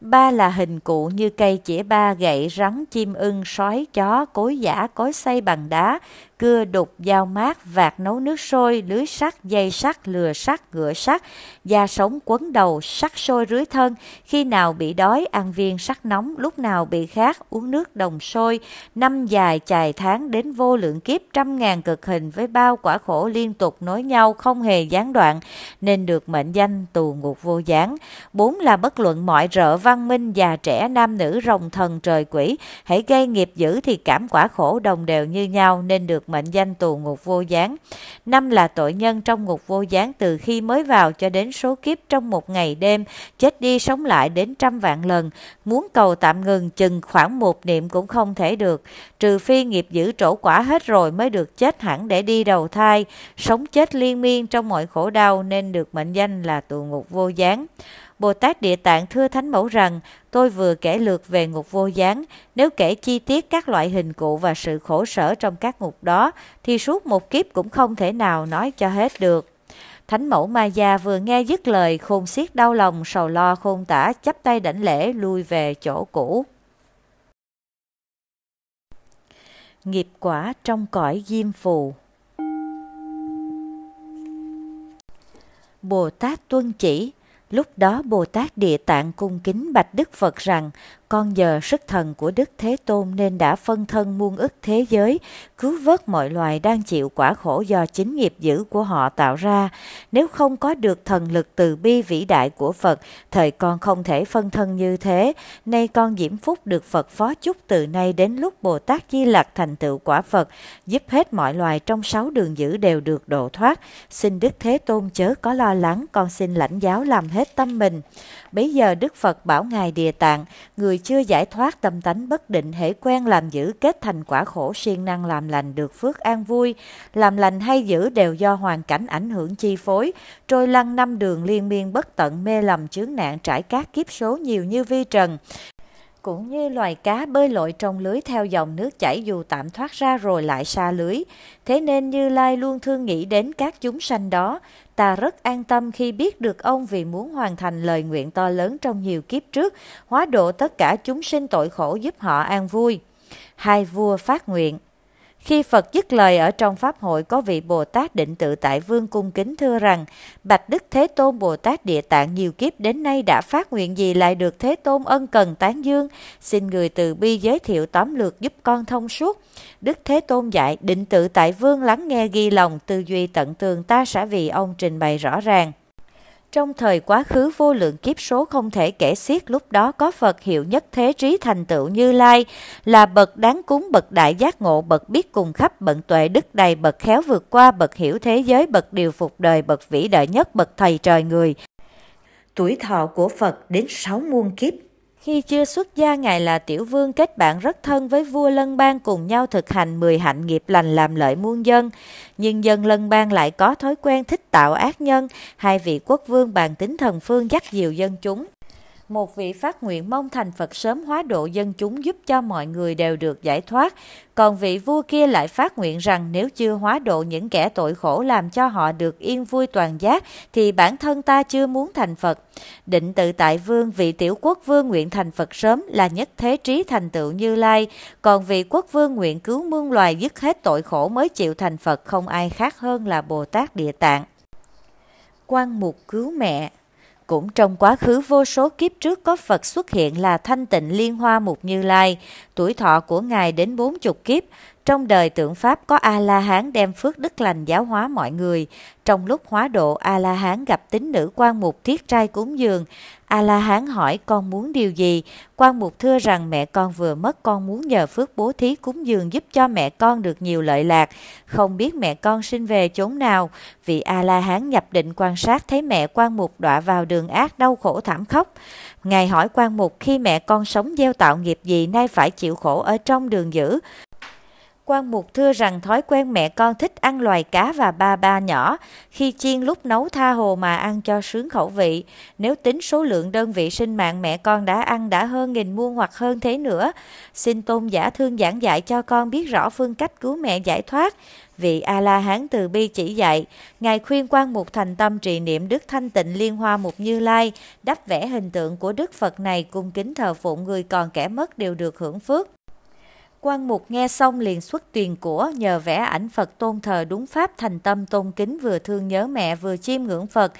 Ba là hình cụ như cây chĩa ba, gậy, rắn, chim ưng, sói, chó, cối giả, cối xây bằng đá, cưa đục, dao mát, vạt nấu nước sôi, lưới sắt, dây sắt, lừa sắt, ngựa sắt, da sống quấn đầu, sắt sôi rưới thân, khi nào bị đói ăn viên sắt nóng, lúc nào bị khát uống nước đồng sôi, năm dài chài tháng đến vô lượng kiếp trăm ngàn cực hình với bao quả khổ liên tục nối nhau không hề gián đoạn, nên được mệnh danh tù ngục vô gián. Bốn là bất luận mọi rợ văn minh già trẻ nam nữ rồng thần trời quỷ, hãy gây nghiệp dữ thì cảm quả khổ đồng đều như nhau nên được mệnh danh tù ngục vô gián. Năm là tội nhân trong ngục vô gián từ khi mới vào cho đến số kiếp trong một ngày đêm, chết đi sống lại đến trăm vạn lần. Muốn cầu tạm ngừng chừng khoảng một niệm cũng không thể được, trừ phi nghiệp giữ trổ quả hết rồi mới được chết hẳn để đi đầu thai. Sống chết liên miên trong mọi khổ đau nên được mệnh danh là tù ngục vô gián. Bồ Tát Địa Tạng thưa Thánh Mẫu rằng, tôi vừa kể lược về ngục vô gián, nếu kể chi tiết các loại hình cụ và sự khổ sở trong các ngục đó, thì suốt một kiếp cũng không thể nào nói cho hết được. Thánh mẫu Ma Gia vừa nghe dứt lời khôn xiết đau lòng sầu lo khôn tả chắp tay đảnh lễ lui về chỗ cũ. Nghiệp quả trong cõi diêm phù Bồ Tát tuân chỉ Lúc đó Bồ Tát Địa Tạng cung kính bạch Đức Phật rằng con giờ sức thần của Đức Thế Tôn nên đã phân thân muôn ức thế giới, cứu vớt mọi loài đang chịu quả khổ do chính nghiệp dữ của họ tạo ra. Nếu không có được thần lực từ bi vĩ đại của Phật, thời con không thể phân thân như thế. Nay con diễm phúc được Phật phó chúc từ nay đến lúc Bồ Tát Di Lặc thành tựu quả Phật, giúp hết mọi loài trong sáu đường dữ đều được độ thoát. Xin Đức Thế Tôn chớ có lo lắng, con xin lãnh giáo làm hết tâm mình. Bây giờ Đức Phật bảo Ngài Địa Tạng, người chưa giải thoát tâm tánh bất định hễ quen làm giữ kết thành quả khổ siêng năng làm lành được phước an vui. Làm lành hay giữ đều do hoàn cảnh ảnh hưởng chi phối, trôi lăn năm đường liên miên bất tận mê lầm chướng nạn trải các kiếp số nhiều như vi trần cũng như loài cá bơi lội trong lưới theo dòng nước chảy dù tạm thoát ra rồi lại xa lưới. Thế nên Như Lai luôn thương nghĩ đến các chúng sanh đó, ta rất an tâm khi biết được ông vì muốn hoàn thành lời nguyện to lớn trong nhiều kiếp trước, hóa độ tất cả chúng sinh tội khổ giúp họ an vui. Hai vua phát nguyện khi Phật dứt lời ở trong Pháp hội, có vị Bồ Tát định tự tại Vương cung kính thưa rằng, Bạch Đức Thế Tôn Bồ Tát Địa Tạng nhiều kiếp đến nay đã phát nguyện gì lại được Thế Tôn ân cần tán dương, xin người từ bi giới thiệu tóm lược giúp con thông suốt. Đức Thế Tôn dạy, định tự tại Vương lắng nghe ghi lòng, tư duy tận tường ta sẽ vì ông trình bày rõ ràng. Trong thời quá khứ vô lượng kiếp số không thể kể xiết lúc đó có Phật hiệu nhất thế trí thành tựu như lai, là bậc đáng cúng bậc đại giác ngộ, bậc biết cùng khắp, bận tuệ đức đầy, bậc khéo vượt qua, bậc hiểu thế giới, bậc điều phục đời, bậc vĩ đại nhất, bậc thầy trời người. Tuổi thọ của Phật đến sáu muôn kiếp khi chưa xuất gia, Ngài là tiểu vương kết bạn rất thân với vua Lân Bang cùng nhau thực hành 10 hạnh nghiệp lành làm lợi muôn dân. Nhưng dân Lân Bang lại có thói quen thích tạo ác nhân, hai vị quốc vương bàn tính thần phương dắt dìu dân chúng một vị phát nguyện mong thành Phật sớm hóa độ dân chúng giúp cho mọi người đều được giải thoát, còn vị vua kia lại phát nguyện rằng nếu chưa hóa độ những kẻ tội khổ làm cho họ được yên vui toàn giác thì bản thân ta chưa muốn thành Phật. Định tự tại vương vị tiểu quốc vương nguyện thành Phật sớm là nhất thế trí thành tựu Như Lai, còn vị quốc vương nguyện cứu muôn loài dứt hết tội khổ mới chịu thành Phật không ai khác hơn là Bồ Tát Địa Tạng. Quan mục cứu mẹ cũng trong quá khứ vô số kiếp trước có Phật xuất hiện là thanh tịnh liên hoa mục như lai, tuổi thọ của Ngài đến 40 kiếp, trong đời tượng Pháp có A-la-hán đem phước đức lành giáo hóa mọi người. Trong lúc hóa độ, A-la-hán gặp tín nữ quan mục thiết trai cúng dường. A-la-hán hỏi con muốn điều gì? Quan mục thưa rằng mẹ con vừa mất con muốn nhờ phước bố thí cúng dường giúp cho mẹ con được nhiều lợi lạc. Không biết mẹ con sinh về chốn nào. Vị A-la-hán nhập định quan sát thấy mẹ quan mục đọa vào đường ác đau khổ thảm khốc. Ngài hỏi quan mục khi mẹ con sống gieo tạo nghiệp gì nay phải chịu khổ ở trong đường dữ. Quan Mục thưa rằng thói quen mẹ con thích ăn loài cá và ba ba nhỏ, khi chiên lúc nấu tha hồ mà ăn cho sướng khẩu vị. Nếu tính số lượng đơn vị sinh mạng mẹ con đã ăn đã hơn nghìn muôn hoặc hơn thế nữa, xin tôn giả thương giảng dạy cho con biết rõ phương cách cứu mẹ giải thoát. Vị A-la-hán từ bi chỉ dạy, Ngài khuyên quan mục thành tâm trì niệm Đức Thanh Tịnh Liên Hoa Mục Như Lai, đắp vẽ hình tượng của Đức Phật này cung kính thờ phụng người còn kẻ mất đều được hưởng phước quan mục nghe xong liền xuất tiền của nhờ vẽ ảnh Phật tôn thờ đúng pháp thành tâm tôn kính vừa thương nhớ mẹ vừa chiêm ngưỡng Phật,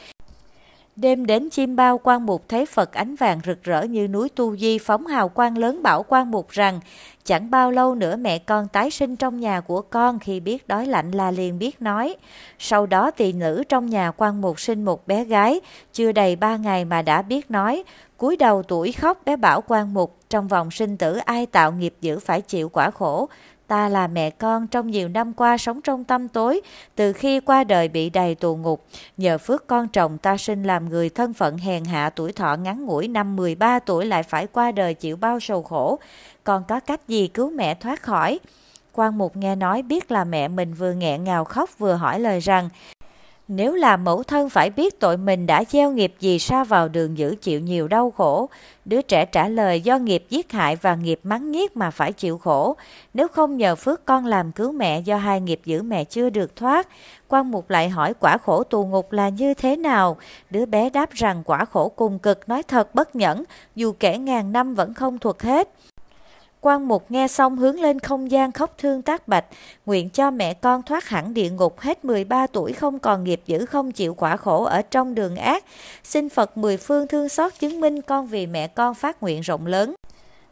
Đêm đến chim bao quan mục thấy Phật ánh vàng rực rỡ như núi Tu Di phóng hào quang lớn bảo quan mục rằng chẳng bao lâu nữa mẹ con tái sinh trong nhà của con khi biết đói lạnh là liền biết nói. Sau đó tỳ nữ trong nhà quan mục sinh một bé gái, chưa đầy ba ngày mà đã biết nói. cúi đầu tuổi khóc bé bảo quan mục, trong vòng sinh tử ai tạo nghiệp dữ phải chịu quả khổ. Ta là mẹ con trong nhiều năm qua sống trong tâm tối, từ khi qua đời bị đầy tù ngục. Nhờ phước con chồng ta sinh làm người thân phận hèn hạ tuổi thọ ngắn ngủi năm 13 tuổi lại phải qua đời chịu bao sầu khổ. Còn có cách gì cứu mẹ thoát khỏi? Quan Mục nghe nói biết là mẹ mình vừa nghẹn ngào khóc vừa hỏi lời rằng nếu là mẫu thân phải biết tội mình đã gieo nghiệp gì sao vào đường dữ chịu nhiều đau khổ, đứa trẻ trả lời do nghiệp giết hại và nghiệp mắng nhiếc mà phải chịu khổ. Nếu không nhờ phước con làm cứu mẹ do hai nghiệp giữ mẹ chưa được thoát, quan mục lại hỏi quả khổ tù ngục là như thế nào? Đứa bé đáp rằng quả khổ cùng cực nói thật bất nhẫn, dù kể ngàn năm vẫn không thuộc hết. Quan Mục nghe xong hướng lên không gian khóc thương tác bạch, nguyện cho mẹ con thoát hẳn địa ngục hết 13 tuổi không còn nghiệp dữ không chịu quả khổ ở trong đường ác. Xin Phật mười phương thương xót chứng minh con vì mẹ con phát nguyện rộng lớn.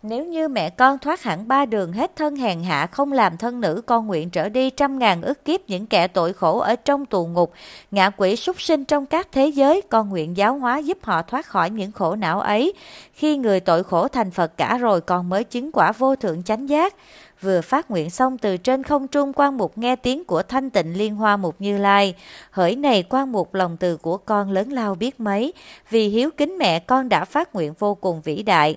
Nếu như mẹ con thoát hẳn ba đường hết thân hèn hạ không làm thân nữ con nguyện trở đi trăm ngàn ức kiếp những kẻ tội khổ ở trong tù ngục, ngạ quỷ súc sinh trong các thế giới, con nguyện giáo hóa giúp họ thoát khỏi những khổ não ấy. Khi người tội khổ thành Phật cả rồi con mới chứng quả vô thượng chánh giác. Vừa phát nguyện xong từ trên không trung quan mục nghe tiếng của thanh tịnh liên hoa mục như lai. Hỡi này quan mục lòng từ của con lớn lao biết mấy, vì hiếu kính mẹ con đã phát nguyện vô cùng vĩ đại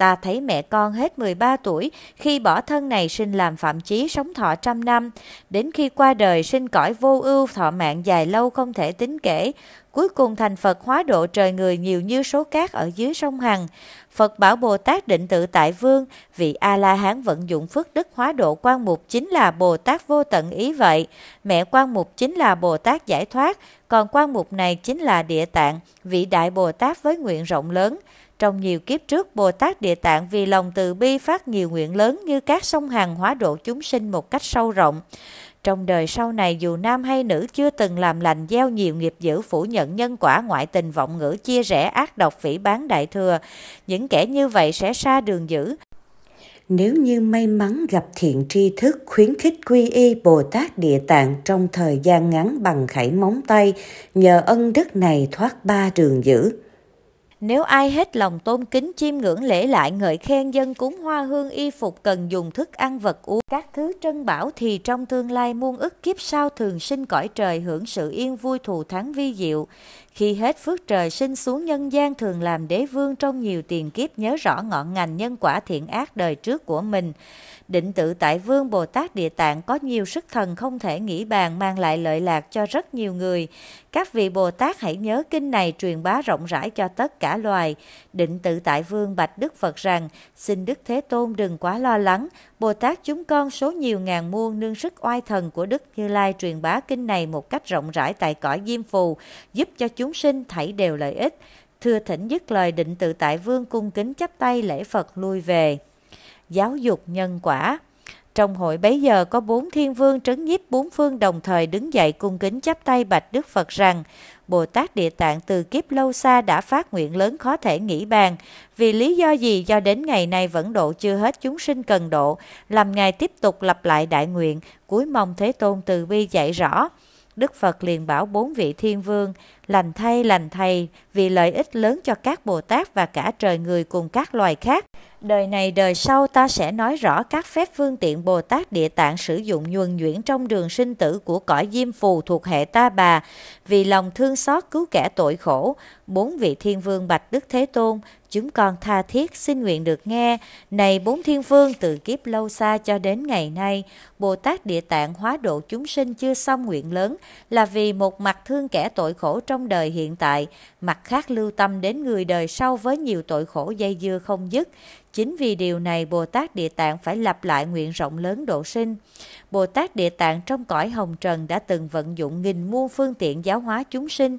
Ta thấy mẹ con hết 13 tuổi khi bỏ thân này sinh làm phạm chí sống thọ trăm năm, đến khi qua đời sinh cõi vô ưu thọ mạng dài lâu không thể tính kể. Cuối cùng thành Phật hóa độ trời người nhiều như số cát ở dưới sông Hằng. Phật bảo Bồ Tát định tự tại vương, vị A-la-hán vận dụng phước đức hóa độ quan mục chính là Bồ Tát vô tận ý vậy. Mẹ quan mục chính là Bồ Tát giải thoát, còn quan mục này chính là địa tạng, vị đại Bồ Tát với nguyện rộng lớn. Trong nhiều kiếp trước, Bồ Tát Địa Tạng vì lòng từ bi phát nhiều nguyện lớn như các sông hàng hóa độ chúng sinh một cách sâu rộng. Trong đời sau này dù nam hay nữ chưa từng làm lành gieo nhiều nghiệp dữ phủ nhận nhân quả ngoại tình vọng ngữ chia rẽ ác độc phỉ bán đại thừa, những kẻ như vậy sẽ xa đường dữ. Nếu như may mắn gặp thiện tri thức khuyến khích quy y Bồ Tát Địa Tạng trong thời gian ngắn bằng khải móng tay, nhờ ân đức này thoát ba đường dữ. Nếu ai hết lòng tôn kính chiêm ngưỡng lễ lại ngợi khen dân cúng hoa hương y phục cần dùng thức ăn vật uống các thứ trân bảo thì trong tương lai muôn ức kiếp sau thường sinh cõi trời hưởng sự yên vui thù thắng vi diệu. Khi hết phước trời sinh xuống nhân gian thường làm đế vương trong nhiều tiền kiếp nhớ rõ ngọn ngành nhân quả thiện ác đời trước của mình. Định tự tại vương Bồ Tát Địa Tạng có nhiều sức thần không thể nghĩ bàn mang lại lợi lạc cho rất nhiều người. Các vị Bồ Tát hãy nhớ kinh này truyền bá rộng rãi cho tất cả loài. Định tự tại vương bạch Đức Phật rằng, xin Đức Thế Tôn đừng quá lo lắng, Bồ Tát chúng con số nhiều ngàn muôn nương sức oai thần của Đức Như Lai truyền bá kinh này một cách rộng rãi tại cõi Diêm Phù, giúp cho chúng sinh thảy đều lợi ích. Thưa thỉnh dứt lời định tự tại vương cung kính chắp tay lễ Phật lui về. Giáo dục nhân quả trong hội bấy giờ có bốn thiên vương trấn nhiếp bốn phương đồng thời đứng dậy cung kính chắp tay bạch Đức Phật rằng Bồ Tát Địa Tạng từ kiếp lâu xa đã phát nguyện lớn khó thể nghĩ bàn. Vì lý do gì do đến ngày nay vẫn độ chưa hết chúng sinh cần độ, làm Ngài tiếp tục lặp lại đại nguyện, cuối mong Thế Tôn từ bi dạy rõ. Đức Phật liền bảo bốn vị thiên vương, lành thay lành thầy vì lợi ích lớn cho các Bồ Tát và cả trời người cùng các loài khác. Đời này đời sau ta sẽ nói rõ các phép phương tiện Bồ Tát địa tạng sử dụng nhuần nhuyễn trong đường sinh tử của cõi diêm phù thuộc hệ ta bà, vì lòng thương xót cứu kẻ tội khổ. Bốn vị thiên vương bạch Đức Thế Tôn, chúng con tha thiết xin nguyện được nghe. Này bốn thiên vương từ kiếp lâu xa cho đến ngày nay, Bồ Tát Địa Tạng hóa độ chúng sinh chưa xong nguyện lớn là vì một mặt thương kẻ tội khổ trong đời hiện tại, mặt khác lưu tâm đến người đời sau với nhiều tội khổ dây dưa không dứt. Chính vì điều này Bồ Tát Địa Tạng phải lặp lại nguyện rộng lớn độ sinh. Bồ Tát Địa Tạng trong cõi hồng trần đã từng vận dụng nghìn muôn phương tiện giáo hóa chúng sinh,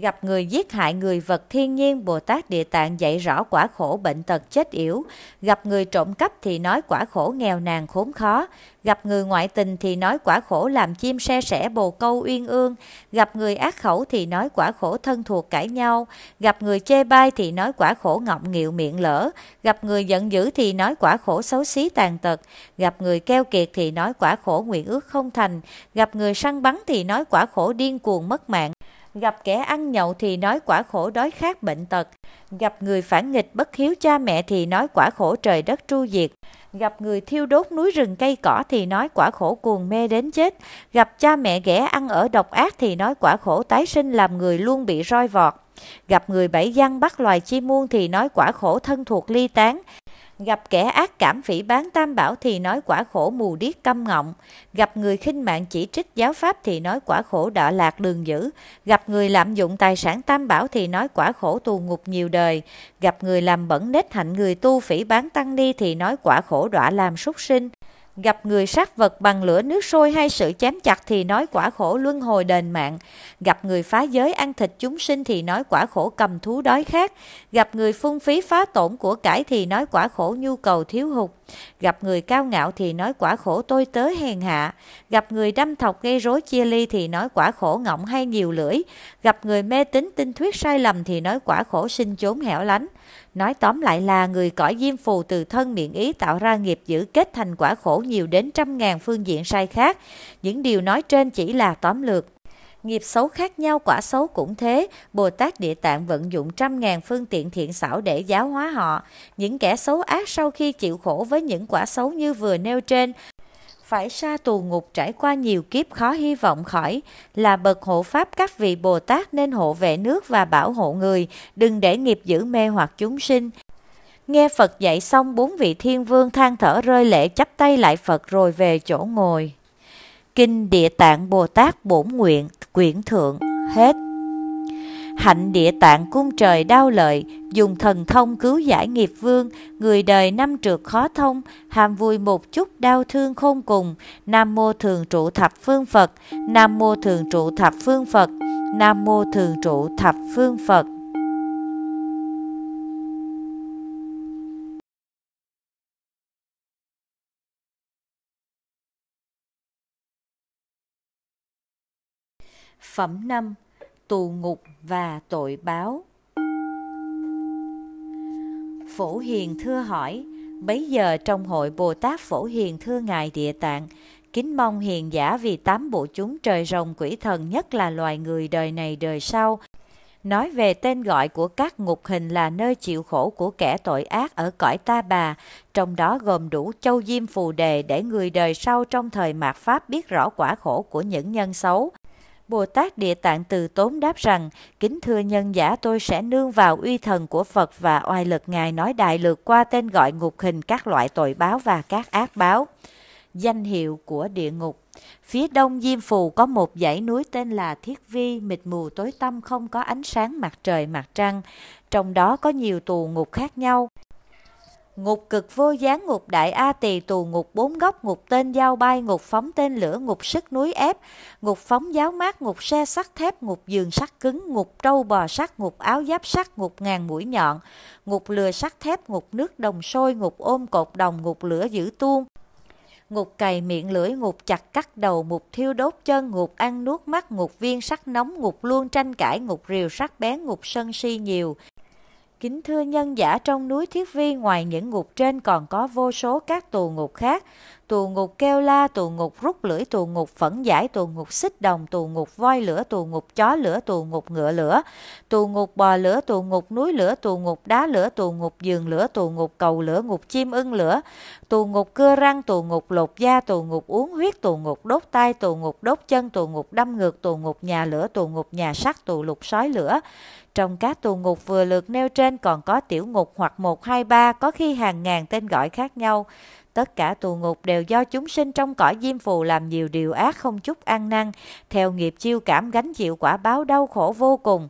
gặp người giết hại người vật thiên nhiên Bồ Tát Địa Tạng dạy rõ quả khổ bệnh tật chết yếu gặp người trộm cắp thì nói quả khổ nghèo nàn khốn khó, gặp người ngoại tình thì nói quả khổ làm chim xe sẻ bồ câu uyên ương, gặp người ác khẩu thì nói quả khổ thân thuộc cãi nhau, gặp người chê bai thì nói quả khổ ngọng nghịu miệng lỡ, gặp người giận dữ thì nói quả khổ xấu xí tàn tật, gặp người keo kiệt thì nói quả khổ nguyện ước không thành, gặp người săn bắn thì nói quả khổ điên cuồng mất mạng, gặp kẻ ăn nhậu thì nói quả khổ đói khát bệnh tật, gặp người phản nghịch bất hiếu cha mẹ thì nói quả khổ trời đất tru diệt, gặp người thiêu đốt núi rừng cây cỏ thì nói quả khổ cuồng mê đến chết, gặp cha mẹ ghẻ ăn ở độc ác thì nói quả khổ tái sinh làm người luôn bị roi vọt. Gặp người bảy gian bắt loài chim muôn thì nói quả khổ thân thuộc ly tán, gặp kẻ ác cảm phỉ bán tam bảo thì nói quả khổ mù điếc câm ngọng, gặp người khinh mạng chỉ trích giáo pháp thì nói quả khổ đọa lạc đường dữ, gặp người lạm dụng tài sản tam bảo thì nói quả khổ tù ngục nhiều đời, gặp người làm bẩn nết hạnh người tu phỉ bán tăng ni thì nói quả khổ đọa làm súc sinh, gặp người sát vật bằng lửa nước sôi hay sự chém chặt thì nói quả khổ luân hồi đền mạng, gặp người phá giới ăn thịt chúng sinh thì nói quả khổ cầm thú đói khát, gặp người phung phí phá tổn của cải thì nói quả khổ nhu cầu thiếu hụt, gặp người cao ngạo thì nói quả khổ tôi tớ hèn hạ, gặp người đâm thọc gây rối chia ly thì nói quả khổ ngọng hay nhiều lưỡi, gặp người mê tín tinh thuyết sai lầm thì nói quả khổ sinh chốn hẻo lánh. Nói tóm lại là người cõi diêm phù từ thân miệng ý tạo ra nghiệp giữ kết thành quả khổ nhiều đến trăm ngàn phương diện sai khác. Những điều nói trên chỉ là tóm lược. Nghiệp xấu khác nhau quả xấu cũng thế, Bồ Tát Địa Tạng vận dụng trăm ngàn phương tiện thiện xảo để giáo hóa họ. Những kẻ xấu ác sau khi chịu khổ với những quả xấu như vừa nêu trên, phải xa tù ngục trải qua nhiều kiếp khó hy vọng khỏi, là bậc hộ pháp các vị Bồ Tát nên hộ vệ nước và bảo hộ người, đừng để nghiệp giữ mê hoặc chúng sinh. Nghe Phật dạy xong, bốn vị thiên vương than thở rơi lệ chắp tay lại Phật rồi về chỗ ngồi. Kinh Địa Tạng Bồ Tát Bổn Nguyện, Quyển Thượng, hết hạnh địa tạng cung trời đau lợi, dùng thần thông cứu giải nghiệp vương, người đời năm trượt khó thông, hàm vui một chút đau thương khôn cùng. Nam mô thường trụ thập phương Phật, Nam mô thường trụ thập phương Phật, Nam mô thường trụ thập phương Phật. Phẩm năm tù ngục và tội báo. Phổ Hiền thưa hỏi, bấy giờ trong hội Bồ Tát Phổ Hiền thưa Ngài Địa Tạng, kính mong hiền giả vì tám bộ chúng trời rồng quỷ thần nhất là loài người đời này đời sau. Nói về tên gọi của các ngục hình là nơi chịu khổ của kẻ tội ác ở cõi ta bà, trong đó gồm đủ châu diêm phù đề để người đời sau trong thời mạt Pháp biết rõ quả khổ của những nhân xấu, Bồ Tát Địa Tạng Từ Tốn đáp rằng, kính thưa nhân giả tôi sẽ nương vào uy thần của Phật và oai lực Ngài nói đại lược qua tên gọi ngục hình các loại tội báo và các ác báo. Danh hiệu của địa ngục Phía đông Diêm Phù có một dãy núi tên là Thiết Vi, mịt mù tối tăm không có ánh sáng mặt trời mặt trăng. Trong đó có nhiều tù ngục khác nhau ngục cực vô gián ngục đại a tỳ tù ngục bốn góc ngục tên dao bay ngục phóng tên lửa ngục sức núi ép ngục phóng giáo mát ngục xe sắt thép ngục giường sắt cứng ngục trâu bò sắt ngục áo giáp sắt ngục ngàn mũi nhọn ngục lừa sắt thép ngục nước đồng sôi ngục ôm cột đồng ngục lửa giữ tuôn ngục cày miệng lưỡi ngục chặt cắt đầu ngục thiêu đốt chân ngục ăn nuốt mắt ngục viên sắt nóng ngục luôn tranh cãi ngục rìu sắt bén ngục sân si nhiều kính thưa nhân giả trong núi Thiết Vi ngoài những ngục trên còn có vô số các tù ngục khác tù ngục keo la, tù ngục rút lưỡi, tù ngục phẫn giải, tù ngục xích đồng, tù ngục voi lửa, tù ngục chó lửa, tù ngục ngựa lửa, tù ngục bò lửa, tù ngục núi lửa, tù ngục đá lửa, tù ngục giường lửa, tù ngục cầu lửa, ngục chim ưng lửa, tù ngục cưa răng, tù ngục lột da, tù ngục uống huyết, tù ngục đốt tay, tù ngục đốt chân, tù ngục đâm ngược, tù ngục nhà lửa, tù ngục nhà sắt, tù lục sói lửa. Trong các tù ngục vừa lượt nêu trên còn có tiểu ngục hoặc 123 có khi hàng ngàn tên gọi khác nhau. Tất cả tù ngục đều do chúng sinh trong cõi diêm phù làm nhiều điều ác không chút ăn năn, theo nghiệp chiêu cảm gánh chịu quả báo đau khổ vô cùng.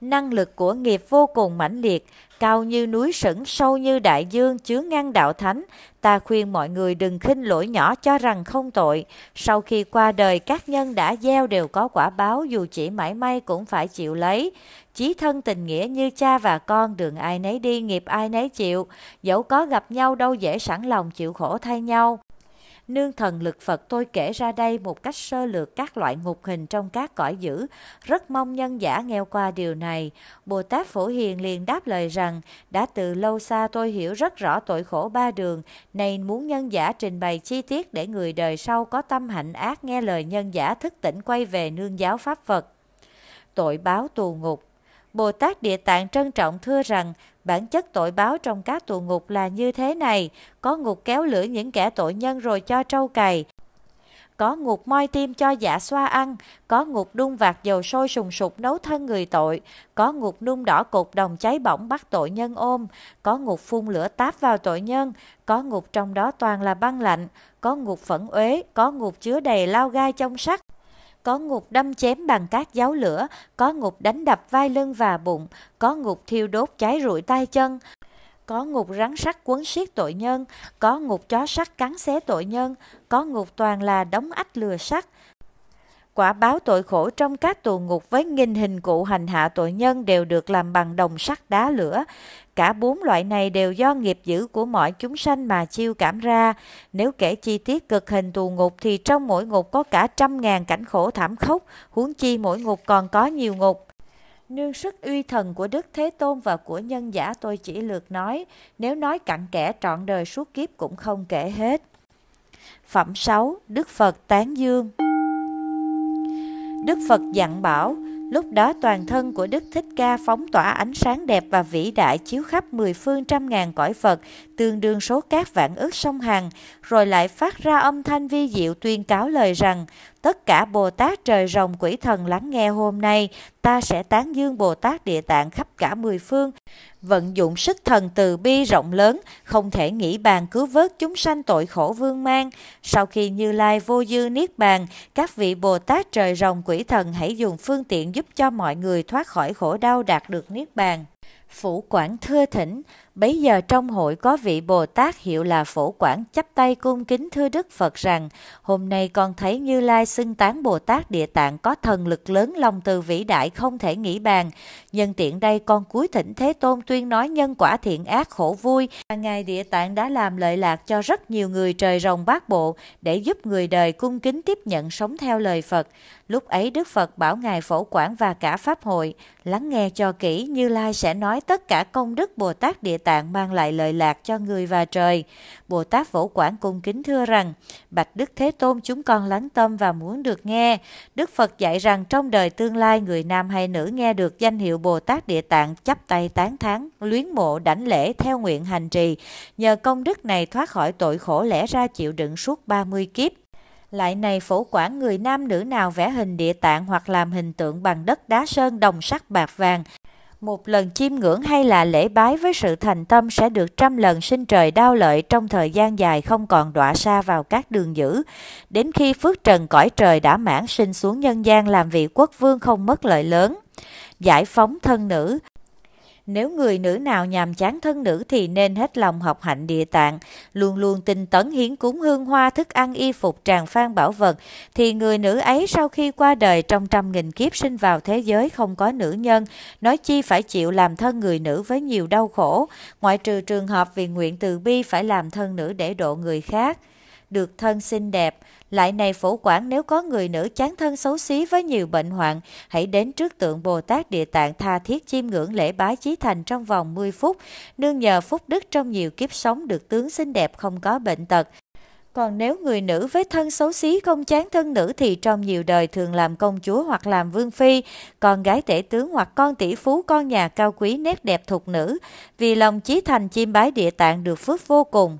Năng lực của nghiệp vô cùng mãnh liệt, cao như núi sững, sâu như đại dương, chứa ngăn đạo thánh. Ta khuyên mọi người đừng khinh lỗi nhỏ cho rằng không tội. Sau khi qua đời, các nhân đã gieo đều có quả báo dù chỉ mãi may cũng phải chịu lấy chí thân tình nghĩa như cha và con đường ai nấy đi nghiệp ai nấy chịu dẫu có gặp nhau đâu dễ sẵn lòng chịu khổ thay nhau nương thần lực Phật tôi kể ra đây một cách sơ lược các loại ngục hình trong các cõi dữ. Rất mong nhân giả nghe qua điều này. Bồ Tát Phổ Hiền liền đáp lời rằng, đã từ lâu xa tôi hiểu rất rõ tội khổ ba đường, nay muốn nhân giả trình bày chi tiết để người đời sau có tâm hạnh ác nghe lời nhân giả thức tỉnh quay về nương giáo Pháp Phật. Tội báo tù ngục Bồ Tát Địa Tạng trân trọng thưa rằng bản chất tội báo trong các tù ngục là như thế này, có ngục kéo lưỡi những kẻ tội nhân rồi cho trâu cày, có ngục moi tim cho giả dạ xoa ăn, có ngục đun vạt dầu sôi sùng sục nấu thân người tội, có ngục nung đỏ cột đồng cháy bỏng bắt tội nhân ôm, có ngục phun lửa táp vào tội nhân, có ngục trong đó toàn là băng lạnh, có ngục phẫn uế, có ngục chứa đầy lao gai trong sắt, có ngục đâm chém bằng các giáo lửa, có ngục đánh đập vai lưng và bụng, có ngục thiêu đốt cháy rụi tay chân, có ngục rắn sắt quấn siết tội nhân, có ngục chó sắt cắn xé tội nhân, có ngục toàn là đóng ách lừa sắt, quả báo tội khổ trong các tù ngục với nghìn hình cụ hành hạ tội nhân đều được làm bằng đồng sắt đá lửa. Cả bốn loại này đều do nghiệp dữ của mọi chúng sanh mà chiêu cảm ra. Nếu kể chi tiết cực hình tù ngục thì trong mỗi ngục có cả trăm ngàn cảnh khổ thảm khốc, huống chi mỗi ngục còn có nhiều ngục. Nương sức uy thần của Đức Thế Tôn và của nhân giả tôi chỉ lượt nói, nếu nói cặn kẽ trọn đời suốt kiếp cũng không kể hết. Phẩm 6. Đức Phật Tán Dương Đức Phật dặn bảo, lúc đó toàn thân của Đức Thích Ca phóng tỏa ánh sáng đẹp và vĩ đại chiếu khắp mười phương trăm ngàn cõi Phật, tương đương số cát vạn ước sông Hằng, rồi lại phát ra âm thanh vi diệu tuyên cáo lời rằng, tất cả Bồ Tát trời rồng quỷ thần lắng nghe hôm nay, ta sẽ tán dương Bồ Tát địa tạng khắp cả mười phương, vận dụng sức thần từ bi rộng lớn, không thể nghĩ bàn cứu vớt chúng sanh tội khổ vương mang. Sau khi Như Lai vô dư niết bàn, các vị Bồ Tát trời rồng quỷ thần hãy dùng phương tiện giúp cho mọi người thoát khỏi khổ đau đạt được niết bàn. Phủ quản thưa thỉnh, Bấy giờ trong hội có vị Bồ Tát hiệu là Phổ Quảng chắp tay cung kính thưa Đức Phật rằng, hôm nay con thấy Như Lai xưng tán Bồ Tát Địa Tạng có thần lực lớn lòng từ vĩ đại không thể nghĩ bàn. Nhân tiện đây con cuối thỉnh Thế Tôn tuyên nói nhân quả thiện ác khổ vui. và Ngài Địa Tạng đã làm lợi lạc cho rất nhiều người trời rồng bát bộ để giúp người đời cung kính tiếp nhận sống theo lời Phật. Lúc ấy Đức Phật bảo Ngài Phổ Quảng và cả Pháp hội, lắng nghe cho kỹ Như Lai sẽ nói tất cả công đức Bồ Tát Địa Tạng Tạng mang lại lợi lạc cho người và trời. Bồ Tát Vỗ Quảng cung kính thưa rằng, Bạch Đức Thế Tôn chúng con lắng tâm và muốn được nghe. Đức Phật dạy rằng trong đời tương lai người nam hay nữ nghe được danh hiệu Bồ Tát Địa Tạng chắp tay tán thán, luyến mộ đảnh lễ theo nguyện hành trì. Nhờ công đức này thoát khỏi tội khổ lẽ ra chịu đựng suốt 30 kiếp. Lại này phổ quản người nam nữ nào vẽ hình địa tạng hoặc làm hình tượng bằng đất đá sơn đồng sắt bạc vàng một lần chiêm ngưỡng hay là lễ bái với sự thành tâm sẽ được trăm lần sinh trời đau lợi trong thời gian dài không còn đọa xa vào các đường dữ. Đến khi phước trần cõi trời đã mãn sinh xuống nhân gian làm vị quốc vương không mất lợi lớn. Giải phóng thân nữ, nếu người nữ nào nhàm chán thân nữ thì nên hết lòng học hạnh địa tạng, luôn luôn tinh tấn hiến cúng hương hoa, thức ăn y phục, tràng phan bảo vật, thì người nữ ấy sau khi qua đời trong trăm nghìn kiếp sinh vào thế giới không có nữ nhân, nói chi phải chịu làm thân người nữ với nhiều đau khổ, ngoại trừ trường hợp vì nguyện từ bi phải làm thân nữ để độ người khác. Được thân xinh đẹp, lại này phổ quản nếu có người nữ chán thân xấu xí với nhiều bệnh hoạn, hãy đến trước tượng Bồ Tát Địa Tạng tha thiết chiêm ngưỡng lễ bái chí thành trong vòng 10 phút, nương nhờ phúc đức trong nhiều kiếp sống được tướng xinh đẹp không có bệnh tật. Còn nếu người nữ với thân xấu xí không chán thân nữ thì trong nhiều đời thường làm công chúa hoặc làm vương phi, con gái tể tướng hoặc con tỷ phú con nhà cao quý nét đẹp thục nữ, vì lòng chí thành chiêm bái địa tạng được phước vô cùng.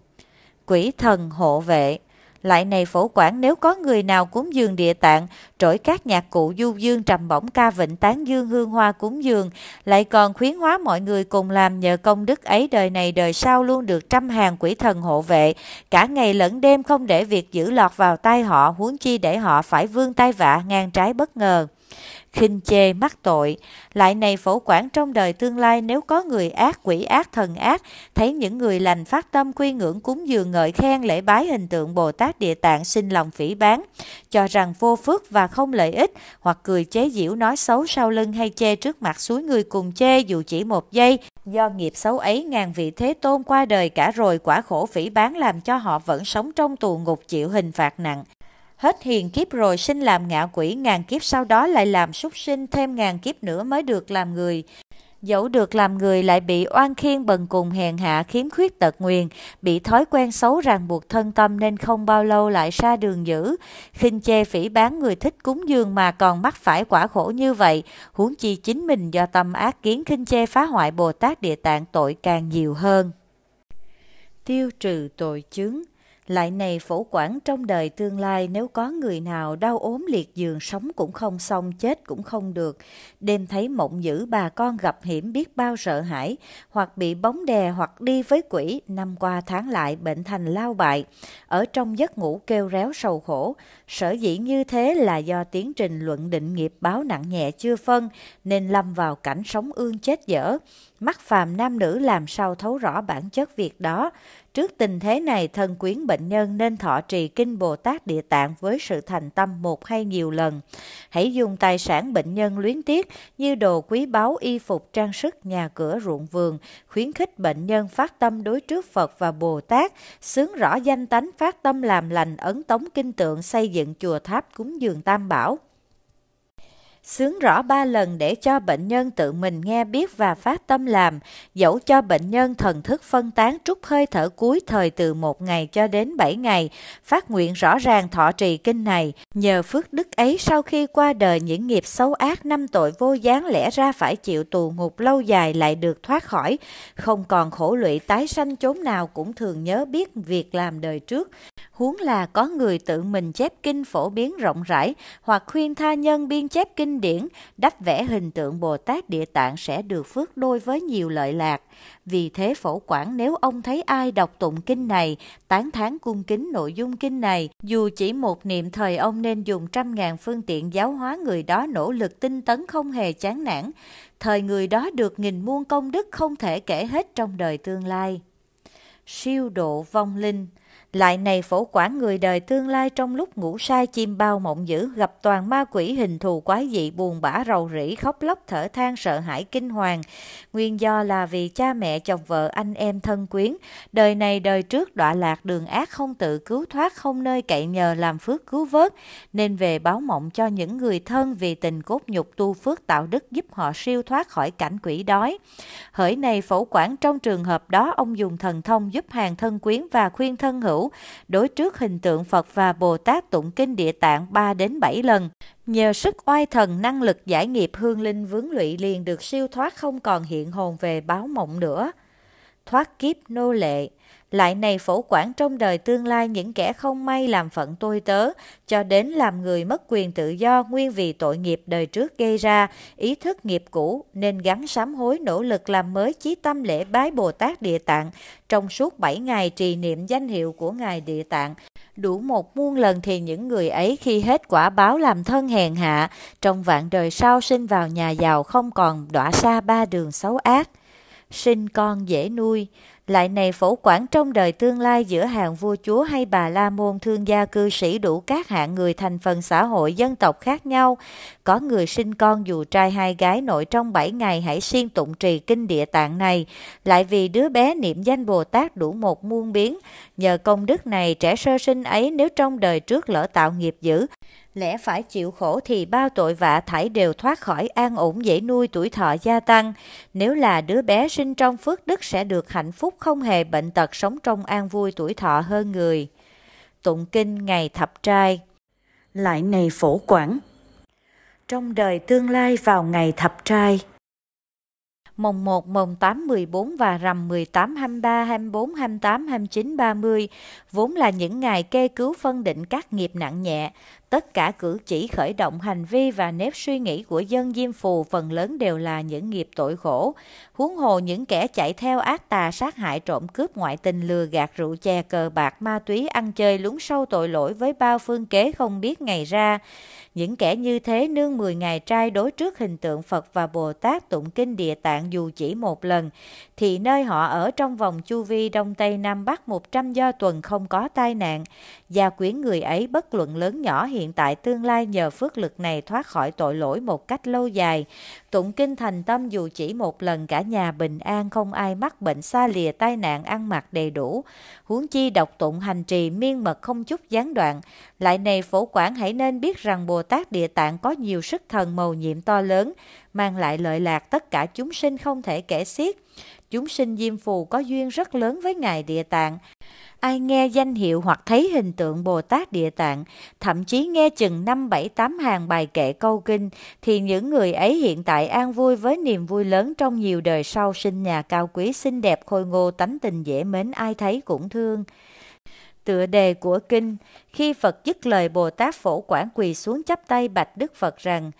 Quỷ thần hộ vệ lại này phổ quản nếu có người nào cúng dường địa tạng, trỗi các nhạc cụ du dương trầm bổng ca vịnh tán dương hương hoa cúng dường, lại còn khuyến hóa mọi người cùng làm nhờ công đức ấy đời này đời sau luôn được trăm hàng quỷ thần hộ vệ, cả ngày lẫn đêm không để việc giữ lọt vào tay họ, huống chi để họ phải vươn tay vạ ngang trái bất ngờ khinh chê mắc tội. Lại này phổ quản trong đời tương lai nếu có người ác quỷ ác thần ác, thấy những người lành phát tâm quy ngưỡng cúng dường ngợi khen lễ bái hình tượng Bồ Tát Địa Tạng sinh lòng phỉ bán, cho rằng vô phước và không lợi ích, hoặc cười chế giễu nói xấu sau lưng hay chê trước mặt suối người cùng chê dù chỉ một giây, Do nghiệp xấu ấy ngàn vị thế tôn qua đời cả rồi quả khổ phỉ bán làm cho họ vẫn sống trong tù ngục chịu hình phạt nặng. Hết hiền kiếp rồi sinh làm ngạ quỷ, ngàn kiếp sau đó lại làm súc sinh, thêm ngàn kiếp nữa mới được làm người. Dẫu được làm người lại bị oan khiên bần cùng hèn hạ khiếm khuyết tật nguyền, bị thói quen xấu ràng buộc thân tâm nên không bao lâu lại xa đường dữ. khinh chê phỉ bán người thích cúng dường mà còn mắc phải quả khổ như vậy, huống chi chính mình do tâm ác kiến khinh chê phá hoại Bồ Tát Địa Tạng tội càng nhiều hơn. Tiêu trừ tội chứng lại này phổ quản trong đời tương lai nếu có người nào đau ốm liệt giường sống cũng không xong chết cũng không được đêm thấy mộng dữ bà con gặp hiểm biết bao sợ hãi hoặc bị bóng đè hoặc đi với quỷ năm qua tháng lại bệnh thành lao bại ở trong giấc ngủ kêu réo sầu khổ sở dĩ như thế là do tiến trình luận định nghiệp báo nặng nhẹ chưa phân nên lâm vào cảnh sống ương chết dở mắt phàm nam nữ làm sao thấu rõ bản chất việc đó. Trước tình thế này, thân quyến bệnh nhân nên thọ trì kinh Bồ Tát Địa Tạng với sự thành tâm một hay nhiều lần. Hãy dùng tài sản bệnh nhân luyến tiếc như đồ quý báu, y phục, trang sức, nhà cửa, ruộng vườn, khuyến khích bệnh nhân phát tâm đối trước Phật và Bồ Tát, xướng rõ danh tánh phát tâm làm lành ấn tống kinh tượng xây dựng chùa tháp cúng dường tam bảo sướng rõ ba lần để cho bệnh nhân tự mình nghe biết và phát tâm làm, dẫu cho bệnh nhân thần thức phân tán trút hơi thở cuối thời từ một ngày cho đến bảy ngày, phát nguyện rõ ràng thọ trì kinh này. Nhờ phước đức ấy sau khi qua đời những nghiệp xấu ác năm tội vô gián lẽ ra phải chịu tù ngục lâu dài lại được thoát khỏi, không còn khổ lụy tái sanh chốn nào cũng thường nhớ biết việc làm đời trước. Huống là có người tự mình chép kinh phổ biến rộng rãi hoặc khuyên tha nhân biên chép kinh kinh điển đắp vẽ hình tượng Bồ Tát Địa Tạng sẽ được phước đôi với nhiều lợi lạc. Vì thế phổ quản nếu ông thấy ai đọc tụng kinh này, tán thán cung kính nội dung kinh này, dù chỉ một niệm thời ông nên dùng trăm ngàn phương tiện giáo hóa người đó nỗ lực tinh tấn không hề chán nản. Thời người đó được nghìn muôn công đức không thể kể hết trong đời tương lai. Siêu độ vong linh lại này phổ quản người đời tương lai trong lúc ngủ say chim bao mộng dữ gặp toàn ma quỷ hình thù quái dị buồn bã rầu rĩ khóc lóc thở than sợ hãi kinh hoàng. Nguyên do là vì cha mẹ chồng vợ anh em thân quyến, đời này đời trước đọa lạc đường ác không tự cứu thoát không nơi cậy nhờ làm phước cứu vớt, nên về báo mộng cho những người thân vì tình cốt nhục tu phước tạo đức giúp họ siêu thoát khỏi cảnh quỷ đói. Hỡi này phổ quản trong trường hợp đó ông dùng thần thông giúp hàng thân quyến và khuyên thân hữu hữu, đối trước hình tượng Phật và Bồ Tát tụng kinh địa tạng 3 đến 7 lần. Nhờ sức oai thần năng lực giải nghiệp hương linh vướng lụy liền được siêu thoát không còn hiện hồn về báo mộng nữa. Thoát kiếp nô lệ lại này phổ quản trong đời tương lai những kẻ không may làm phận tôi tớ, cho đến làm người mất quyền tự do nguyên vì tội nghiệp đời trước gây ra, ý thức nghiệp cũ nên gắn sám hối nỗ lực làm mới chí tâm lễ bái Bồ Tát Địa Tạng trong suốt 7 ngày trì niệm danh hiệu của Ngài Địa Tạng. Đủ một muôn lần thì những người ấy khi hết quả báo làm thân hèn hạ, trong vạn đời sau sinh vào nhà giàu không còn đọa xa ba đường xấu ác. Sinh con dễ nuôi, lại này phổ quản trong đời tương lai giữa hàng vua chúa hay bà la môn thương gia cư sĩ đủ các hạng người thành phần xã hội dân tộc khác nhau. Có người sinh con dù trai hai gái nội trong bảy ngày hãy siêng tụng trì kinh địa tạng này, lại vì đứa bé niệm danh Bồ Tát đủ một muôn biến. Nhờ công đức này trẻ sơ sinh ấy nếu trong đời trước lỡ tạo nghiệp dữ, lẽ phải chịu khổ thì bao tội vạ thảy đều thoát khỏi an ổn dễ nuôi tuổi thọ gia tăng. Nếu là đứa bé sinh trong phước đức sẽ được hạnh phúc không hề bệnh tật sống trong an vui tuổi thọ hơn người. Tụng kinh ngày thập trai Lại này phổ quảng Trong đời tương lai vào ngày thập trai mồng 1, mồng 8, 14 và rằm 18, 23, 24, 28, 29, 30 vốn là những ngày kê cứu phân định các nghiệp nặng nhẹ. Tất cả cử chỉ khởi động hành vi và nếp suy nghĩ của dân Diêm Phù phần lớn đều là những nghiệp tội khổ. Huống hồ những kẻ chạy theo ác tà sát hại trộm cướp ngoại tình lừa gạt rượu chè cờ bạc ma túy ăn chơi lún sâu tội lỗi với bao phương kế không biết ngày ra. Những kẻ như thế nương 10 ngày trai đối trước hình tượng Phật và Bồ Tát tụng kinh địa tạng dù chỉ một lần, thì nơi họ ở trong vòng chu vi Đông Tây Nam Bắc 100 do tuần không có tai nạn. và quyến người ấy bất luận lớn nhỏ hiện tại tương lai nhờ phước lực này thoát khỏi tội lỗi một cách lâu dài. Tụng kinh thành tâm dù chỉ một lần cả nhà bình an không ai mắc bệnh xa lìa tai nạn ăn mặc đầy đủ. Huống chi đọc tụng hành trì miên mật không chút gián đoạn. Lại này phổ quản hãy nên biết rằng Bồ Tát Địa Tạng có nhiều sức thần màu nhiệm to lớn, mang lại lợi lạc tất cả chúng sinh không thể kể xiết. Chúng sinh diêm phù có duyên rất lớn với Ngài Địa Tạng ai nghe danh hiệu hoặc thấy hình tượng Bồ Tát Địa Tạng, thậm chí nghe chừng 5, 7, 8 hàng bài kệ câu kinh, thì những người ấy hiện tại an vui với niềm vui lớn trong nhiều đời sau sinh nhà cao quý xinh đẹp khôi ngô tánh tình dễ mến ai thấy cũng thương. Tựa đề của kinh, khi Phật dứt lời Bồ Tát Phổ quản quỳ xuống chắp tay bạch Đức Phật rằng,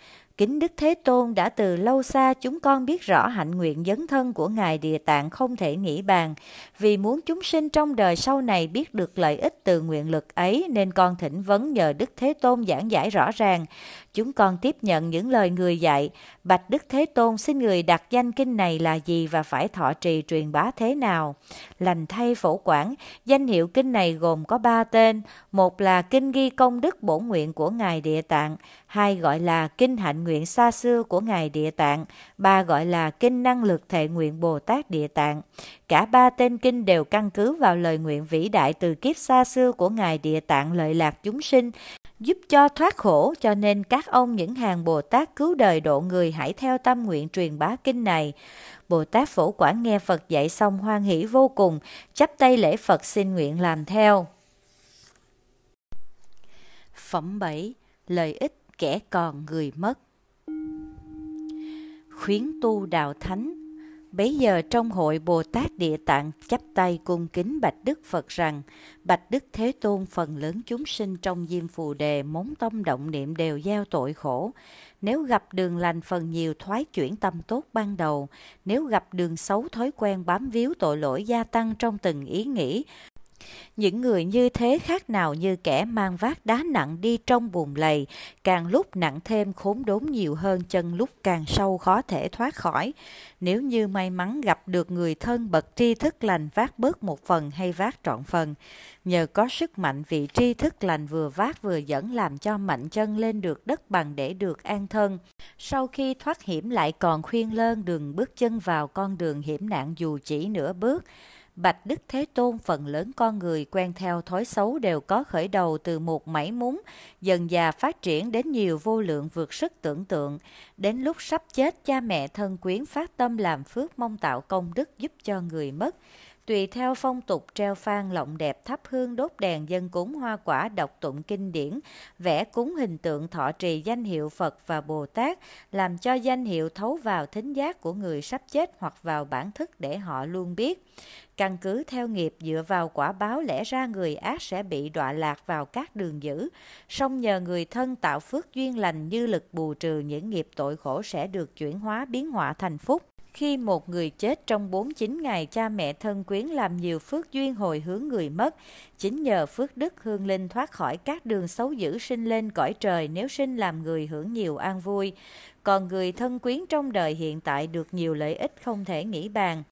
Kính Đức Thế Tôn đã từ lâu xa chúng con biết rõ hạnh nguyện dấn thân của Ngài Địa Tạng không thể nghĩ bàn. Vì muốn chúng sinh trong đời sau này biết được lợi ích từ nguyện lực ấy nên con thỉnh vấn nhờ Đức Thế Tôn giảng giải rõ ràng. Chúng con tiếp nhận những lời người dạy. Bạch Đức Thế Tôn xin người đặt danh kinh này là gì và phải thọ trì truyền bá thế nào? Lành thay phổ quản, danh hiệu kinh này gồm có ba tên. Một là Kinh Ghi Công Đức Bổ Nguyện của Ngài Địa Tạng hai gọi là kinh hạnh nguyện xa xưa của Ngài Địa Tạng, ba gọi là kinh năng lực thệ nguyện Bồ Tát Địa Tạng. Cả ba tên kinh đều căn cứ vào lời nguyện vĩ đại từ kiếp xa xưa của Ngài Địa Tạng lợi lạc chúng sinh, giúp cho thoát khổ cho nên các ông những hàng Bồ Tát cứu đời độ người hãy theo tâm nguyện truyền bá kinh này. Bồ Tát Phổ Quảng nghe Phật dạy xong hoan hỷ vô cùng, chắp tay lễ Phật xin nguyện làm theo. Phẩm 7. Lợi ích kẻ còn người mất. Khuyến tu đạo thánh Bấy giờ trong hội Bồ Tát Địa Tạng chắp tay cung kính Bạch Đức Phật rằng Bạch Đức Thế Tôn phần lớn chúng sinh trong diêm phù đề móng tâm động niệm đều gieo tội khổ. Nếu gặp đường lành phần nhiều thoái chuyển tâm tốt ban đầu, nếu gặp đường xấu thói quen bám víu tội lỗi gia tăng trong từng ý nghĩ, những người như thế khác nào như kẻ mang vác đá nặng đi trong bùn lầy, càng lúc nặng thêm khốn đốn nhiều hơn chân lúc càng sâu khó thể thoát khỏi. Nếu như may mắn gặp được người thân bậc tri thức lành vác bớt một phần hay vác trọn phần, nhờ có sức mạnh vị tri thức lành vừa vác vừa dẫn làm cho mạnh chân lên được đất bằng để được an thân. Sau khi thoát hiểm lại còn khuyên lơn đừng bước chân vào con đường hiểm nạn dù chỉ nửa bước. Bạch Đức Thế Tôn phần lớn con người quen theo thói xấu đều có khởi đầu từ một mảy múng, dần già phát triển đến nhiều vô lượng vượt sức tưởng tượng. Đến lúc sắp chết, cha mẹ thân quyến phát tâm làm phước mong tạo công đức giúp cho người mất tùy theo phong tục treo phan lộng đẹp thắp hương đốt đèn dân cúng hoa quả đọc tụng kinh điển, vẽ cúng hình tượng thọ trì danh hiệu Phật và Bồ Tát, làm cho danh hiệu thấu vào thính giác của người sắp chết hoặc vào bản thức để họ luôn biết. Căn cứ theo nghiệp dựa vào quả báo lẽ ra người ác sẽ bị đọa lạc vào các đường dữ, song nhờ người thân tạo phước duyên lành như lực bù trừ những nghiệp tội khổ sẽ được chuyển hóa biến họa thành phúc. Khi một người chết trong 49 ngày cha mẹ thân quyến làm nhiều phước duyên hồi hướng người mất, chính nhờ phước đức hương linh thoát khỏi các đường xấu dữ sinh lên cõi trời nếu sinh làm người hưởng nhiều an vui. Còn người thân quyến trong đời hiện tại được nhiều lợi ích không thể nghĩ bàn.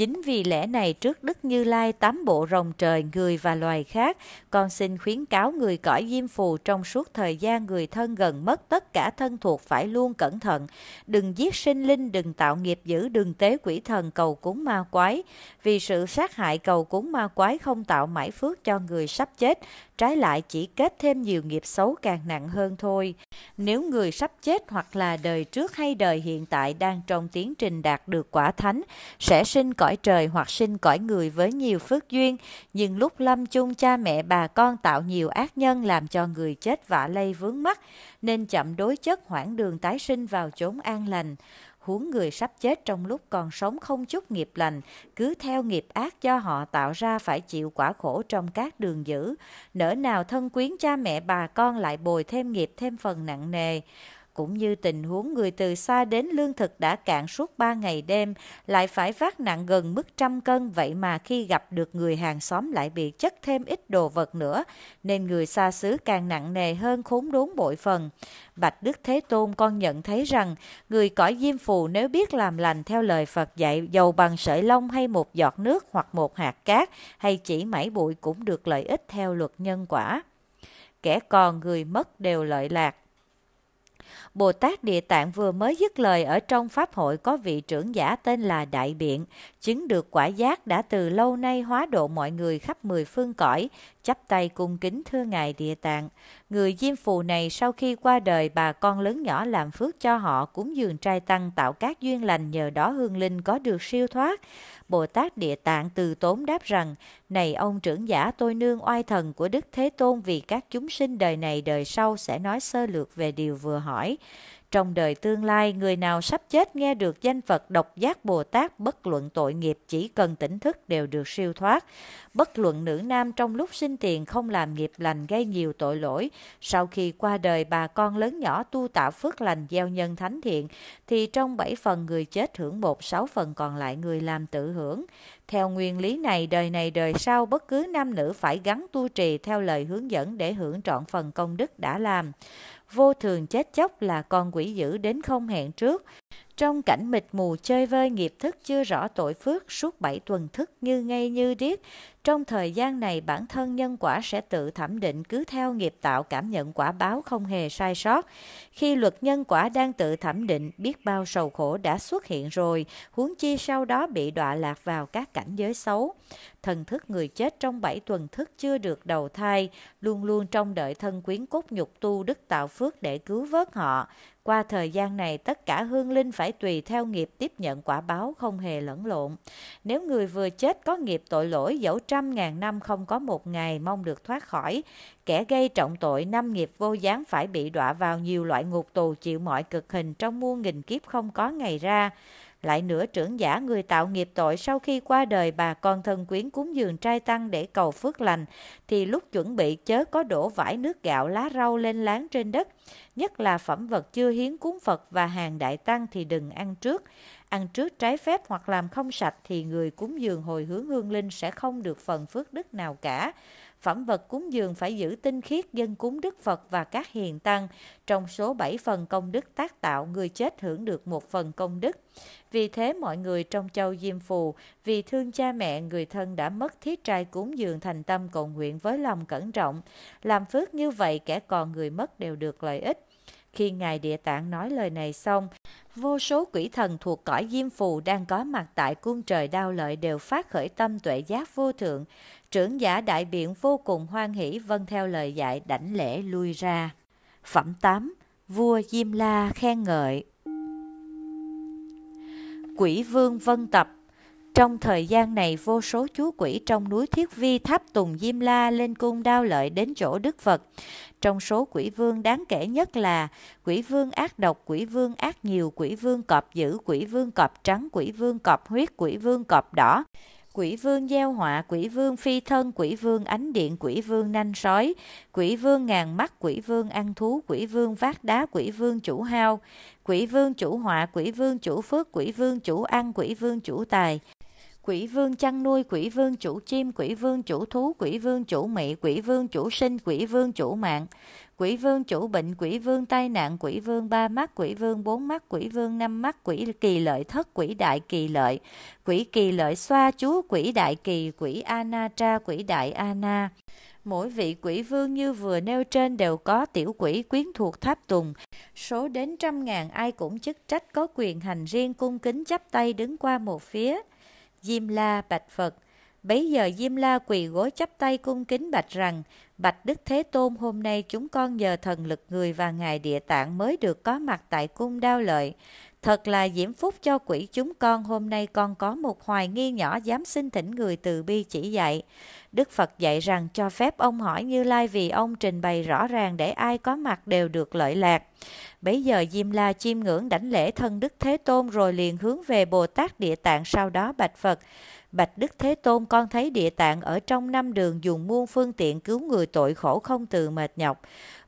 Chính vì lẽ này trước Đức Như Lai tám bộ rồng trời người và loài khác, con xin khuyến cáo người cõi diêm phù trong suốt thời gian người thân gần mất tất cả thân thuộc phải luôn cẩn thận. Đừng giết sinh linh, đừng tạo nghiệp dữ, đừng tế quỷ thần cầu cúng ma quái. Vì sự sát hại cầu cúng ma quái không tạo mãi phước cho người sắp chết, trái lại chỉ kết thêm nhiều nghiệp xấu càng nặng hơn thôi. Nếu người sắp chết hoặc là đời trước hay đời hiện tại đang trong tiến trình đạt được quả thánh, sẽ sinh cõi cõi trời hoặc sinh cõi người với nhiều phước duyên, nhưng lúc lâm chung cha mẹ bà con tạo nhiều ác nhân làm cho người chết vạ lây vướng mắt, nên chậm đối chất hoãn đường tái sinh vào chốn an lành huống người sắp chết trong lúc còn sống không chút nghiệp lành, cứ theo nghiệp ác do họ tạo ra phải chịu quả khổ trong các đường dữ. Nỡ nào thân quyến cha mẹ bà con lại bồi thêm nghiệp thêm phần nặng nề cũng như tình huống người từ xa đến lương thực đã cạn suốt ba ngày đêm, lại phải vác nặng gần mức trăm cân vậy mà khi gặp được người hàng xóm lại bị chất thêm ít đồ vật nữa, nên người xa xứ càng nặng nề hơn khốn đốn bội phần. Bạch Đức Thế Tôn con nhận thấy rằng, người cõi diêm phù nếu biết làm lành theo lời Phật dạy dầu bằng sợi lông hay một giọt nước hoặc một hạt cát hay chỉ mảy bụi cũng được lợi ích theo luật nhân quả. Kẻ còn người mất đều lợi lạc. Bồ Tát Địa Tạng vừa mới dứt lời ở trong Pháp hội có vị trưởng giả tên là Đại Biện, chứng được quả giác đã từ lâu nay hóa độ mọi người khắp mười phương cõi, chắp tay cung kính thưa ngài địa tạng người diêm phù này sau khi qua đời bà con lớn nhỏ làm phước cho họ cúng dường trai tăng tạo các duyên lành nhờ đó hương linh có được siêu thoát bồ tát địa tạng từ tốn đáp rằng này ông trưởng giả tôi nương oai thần của đức thế tôn vì các chúng sinh đời này đời sau sẽ nói sơ lược về điều vừa hỏi trong đời tương lai, người nào sắp chết nghe được danh Phật độc giác Bồ Tát, bất luận tội nghiệp chỉ cần tỉnh thức đều được siêu thoát. Bất luận nữ nam trong lúc sinh tiền không làm nghiệp lành gây nhiều tội lỗi, sau khi qua đời bà con lớn nhỏ tu tạo phước lành gieo nhân thánh thiện, thì trong bảy phần người chết hưởng một, sáu phần còn lại người làm tự hưởng. Theo nguyên lý này, đời này đời sau bất cứ nam nữ phải gắn tu trì theo lời hướng dẫn để hưởng trọn phần công đức đã làm vô thường chết chóc là con quỷ dữ đến không hẹn trước trong cảnh mịt mù chơi vơi nghiệp thức chưa rõ tội phước suốt bảy tuần thức như ngay như điếc, trong thời gian này bản thân nhân quả sẽ tự thẩm định cứ theo nghiệp tạo cảm nhận quả báo không hề sai sót. Khi luật nhân quả đang tự thẩm định, biết bao sầu khổ đã xuất hiện rồi, huống chi sau đó bị đọa lạc vào các cảnh giới xấu. Thần thức người chết trong bảy tuần thức chưa được đầu thai, luôn luôn trong đợi thân quyến cốt nhục tu đức tạo phước để cứu vớt họ. Qua thời gian này, tất cả hương linh phải tùy theo nghiệp tiếp nhận quả báo không hề lẫn lộn. Nếu người vừa chết có nghiệp tội lỗi dẫu trăm ngàn năm không có một ngày mong được thoát khỏi, kẻ gây trọng tội năm nghiệp vô gián phải bị đọa vào nhiều loại ngục tù chịu mọi cực hình trong muôn nghìn kiếp không có ngày ra. Lại nữa trưởng giả người tạo nghiệp tội sau khi qua đời bà con thân quyến cúng dường trai tăng để cầu phước lành, thì lúc chuẩn bị chớ có đổ vải nước gạo lá rau lên láng trên đất nhất là phẩm vật chưa hiến cúng Phật và hàng đại tăng thì đừng ăn trước. Ăn trước trái phép hoặc làm không sạch thì người cúng dường hồi hướng hương linh sẽ không được phần phước đức nào cả. Phẩm vật cúng dường phải giữ tinh khiết dân cúng Đức Phật và các hiền tăng. Trong số 7 phần công đức tác tạo, người chết hưởng được một phần công đức. Vì thế mọi người trong châu Diêm Phù, vì thương cha mẹ, người thân đã mất thiết trai cúng dường thành tâm cầu nguyện với lòng cẩn trọng. Làm phước như vậy kẻ còn người mất đều được lợi ích. Khi Ngài Địa Tạng nói lời này xong, vô số quỷ thần thuộc cõi Diêm Phù đang có mặt tại cung trời đao lợi đều phát khởi tâm tuệ giác vô thượng. Trưởng giả đại biện vô cùng hoan hỷ vâng theo lời dạy đảnh lễ lui ra. Phẩm 8 Vua Diêm La khen ngợi Quỷ vương vân tập trong thời gian này vô số chú quỷ trong núi Thiết Vi tháp Tùng Diêm La lên cung đao lợi đến chỗ Đức Phật. Trong số quỷ vương đáng kể nhất là quỷ vương ác độc, quỷ vương ác nhiều, quỷ vương cọp dữ, quỷ vương cọp trắng, quỷ vương cọp huyết, quỷ vương cọp đỏ quỷ vương gieo họa, quỷ vương phi thân, quỷ vương ánh điện, quỷ vương nanh sói, quỷ vương ngàn mắt, quỷ vương ăn thú, quỷ vương vác đá, quỷ vương chủ hao, quỷ vương chủ họa, quỷ vương chủ phước, quỷ vương chủ ăn, quỷ vương chủ tài, quỷ vương chăn nuôi, quỷ vương chủ chim, quỷ vương chủ thú, quỷ vương chủ mị, quỷ vương chủ sinh, quỷ vương chủ mạng, quỷ vương chủ bệnh, quỷ vương tai nạn, quỷ vương ba mắt, quỷ vương bốn mắt, quỷ vương năm mắt, quỷ kỳ lợi thất, quỷ đại kỳ lợi, quỷ kỳ lợi xoa chúa quỷ đại kỳ, quỷ anatra, quỷ đại ana. Mỗi vị quỷ vương như vừa nêu trên đều có tiểu quỷ quyến thuộc tháp tùng. Số đến trăm ngàn ai cũng chức trách có quyền hành riêng cung kính chắp tay đứng qua một phía. Diêm La bạch Phật. Bấy giờ Diêm La quỳ gối chắp tay cung kính bạch rằng, Bạch Đức Thế Tôn hôm nay chúng con nhờ thần lực người và Ngài Địa Tạng mới được có mặt tại cung đao lợi. Thật là diễm phúc cho quỷ chúng con hôm nay con có một hoài nghi nhỏ dám xin thỉnh người từ bi chỉ dạy. Đức Phật dạy rằng cho phép ông hỏi Như Lai vì ông trình bày rõ ràng để ai có mặt đều được lợi lạc. bây giờ Diêm La chiêm ngưỡng đảnh lễ thân Đức Thế Tôn rồi liền hướng về Bồ Tát Địa Tạng sau đó bạch Phật. Bạch Đức Thế Tôn con thấy địa tạng ở trong năm đường dùng muôn phương tiện cứu người tội khổ không từ mệt nhọc.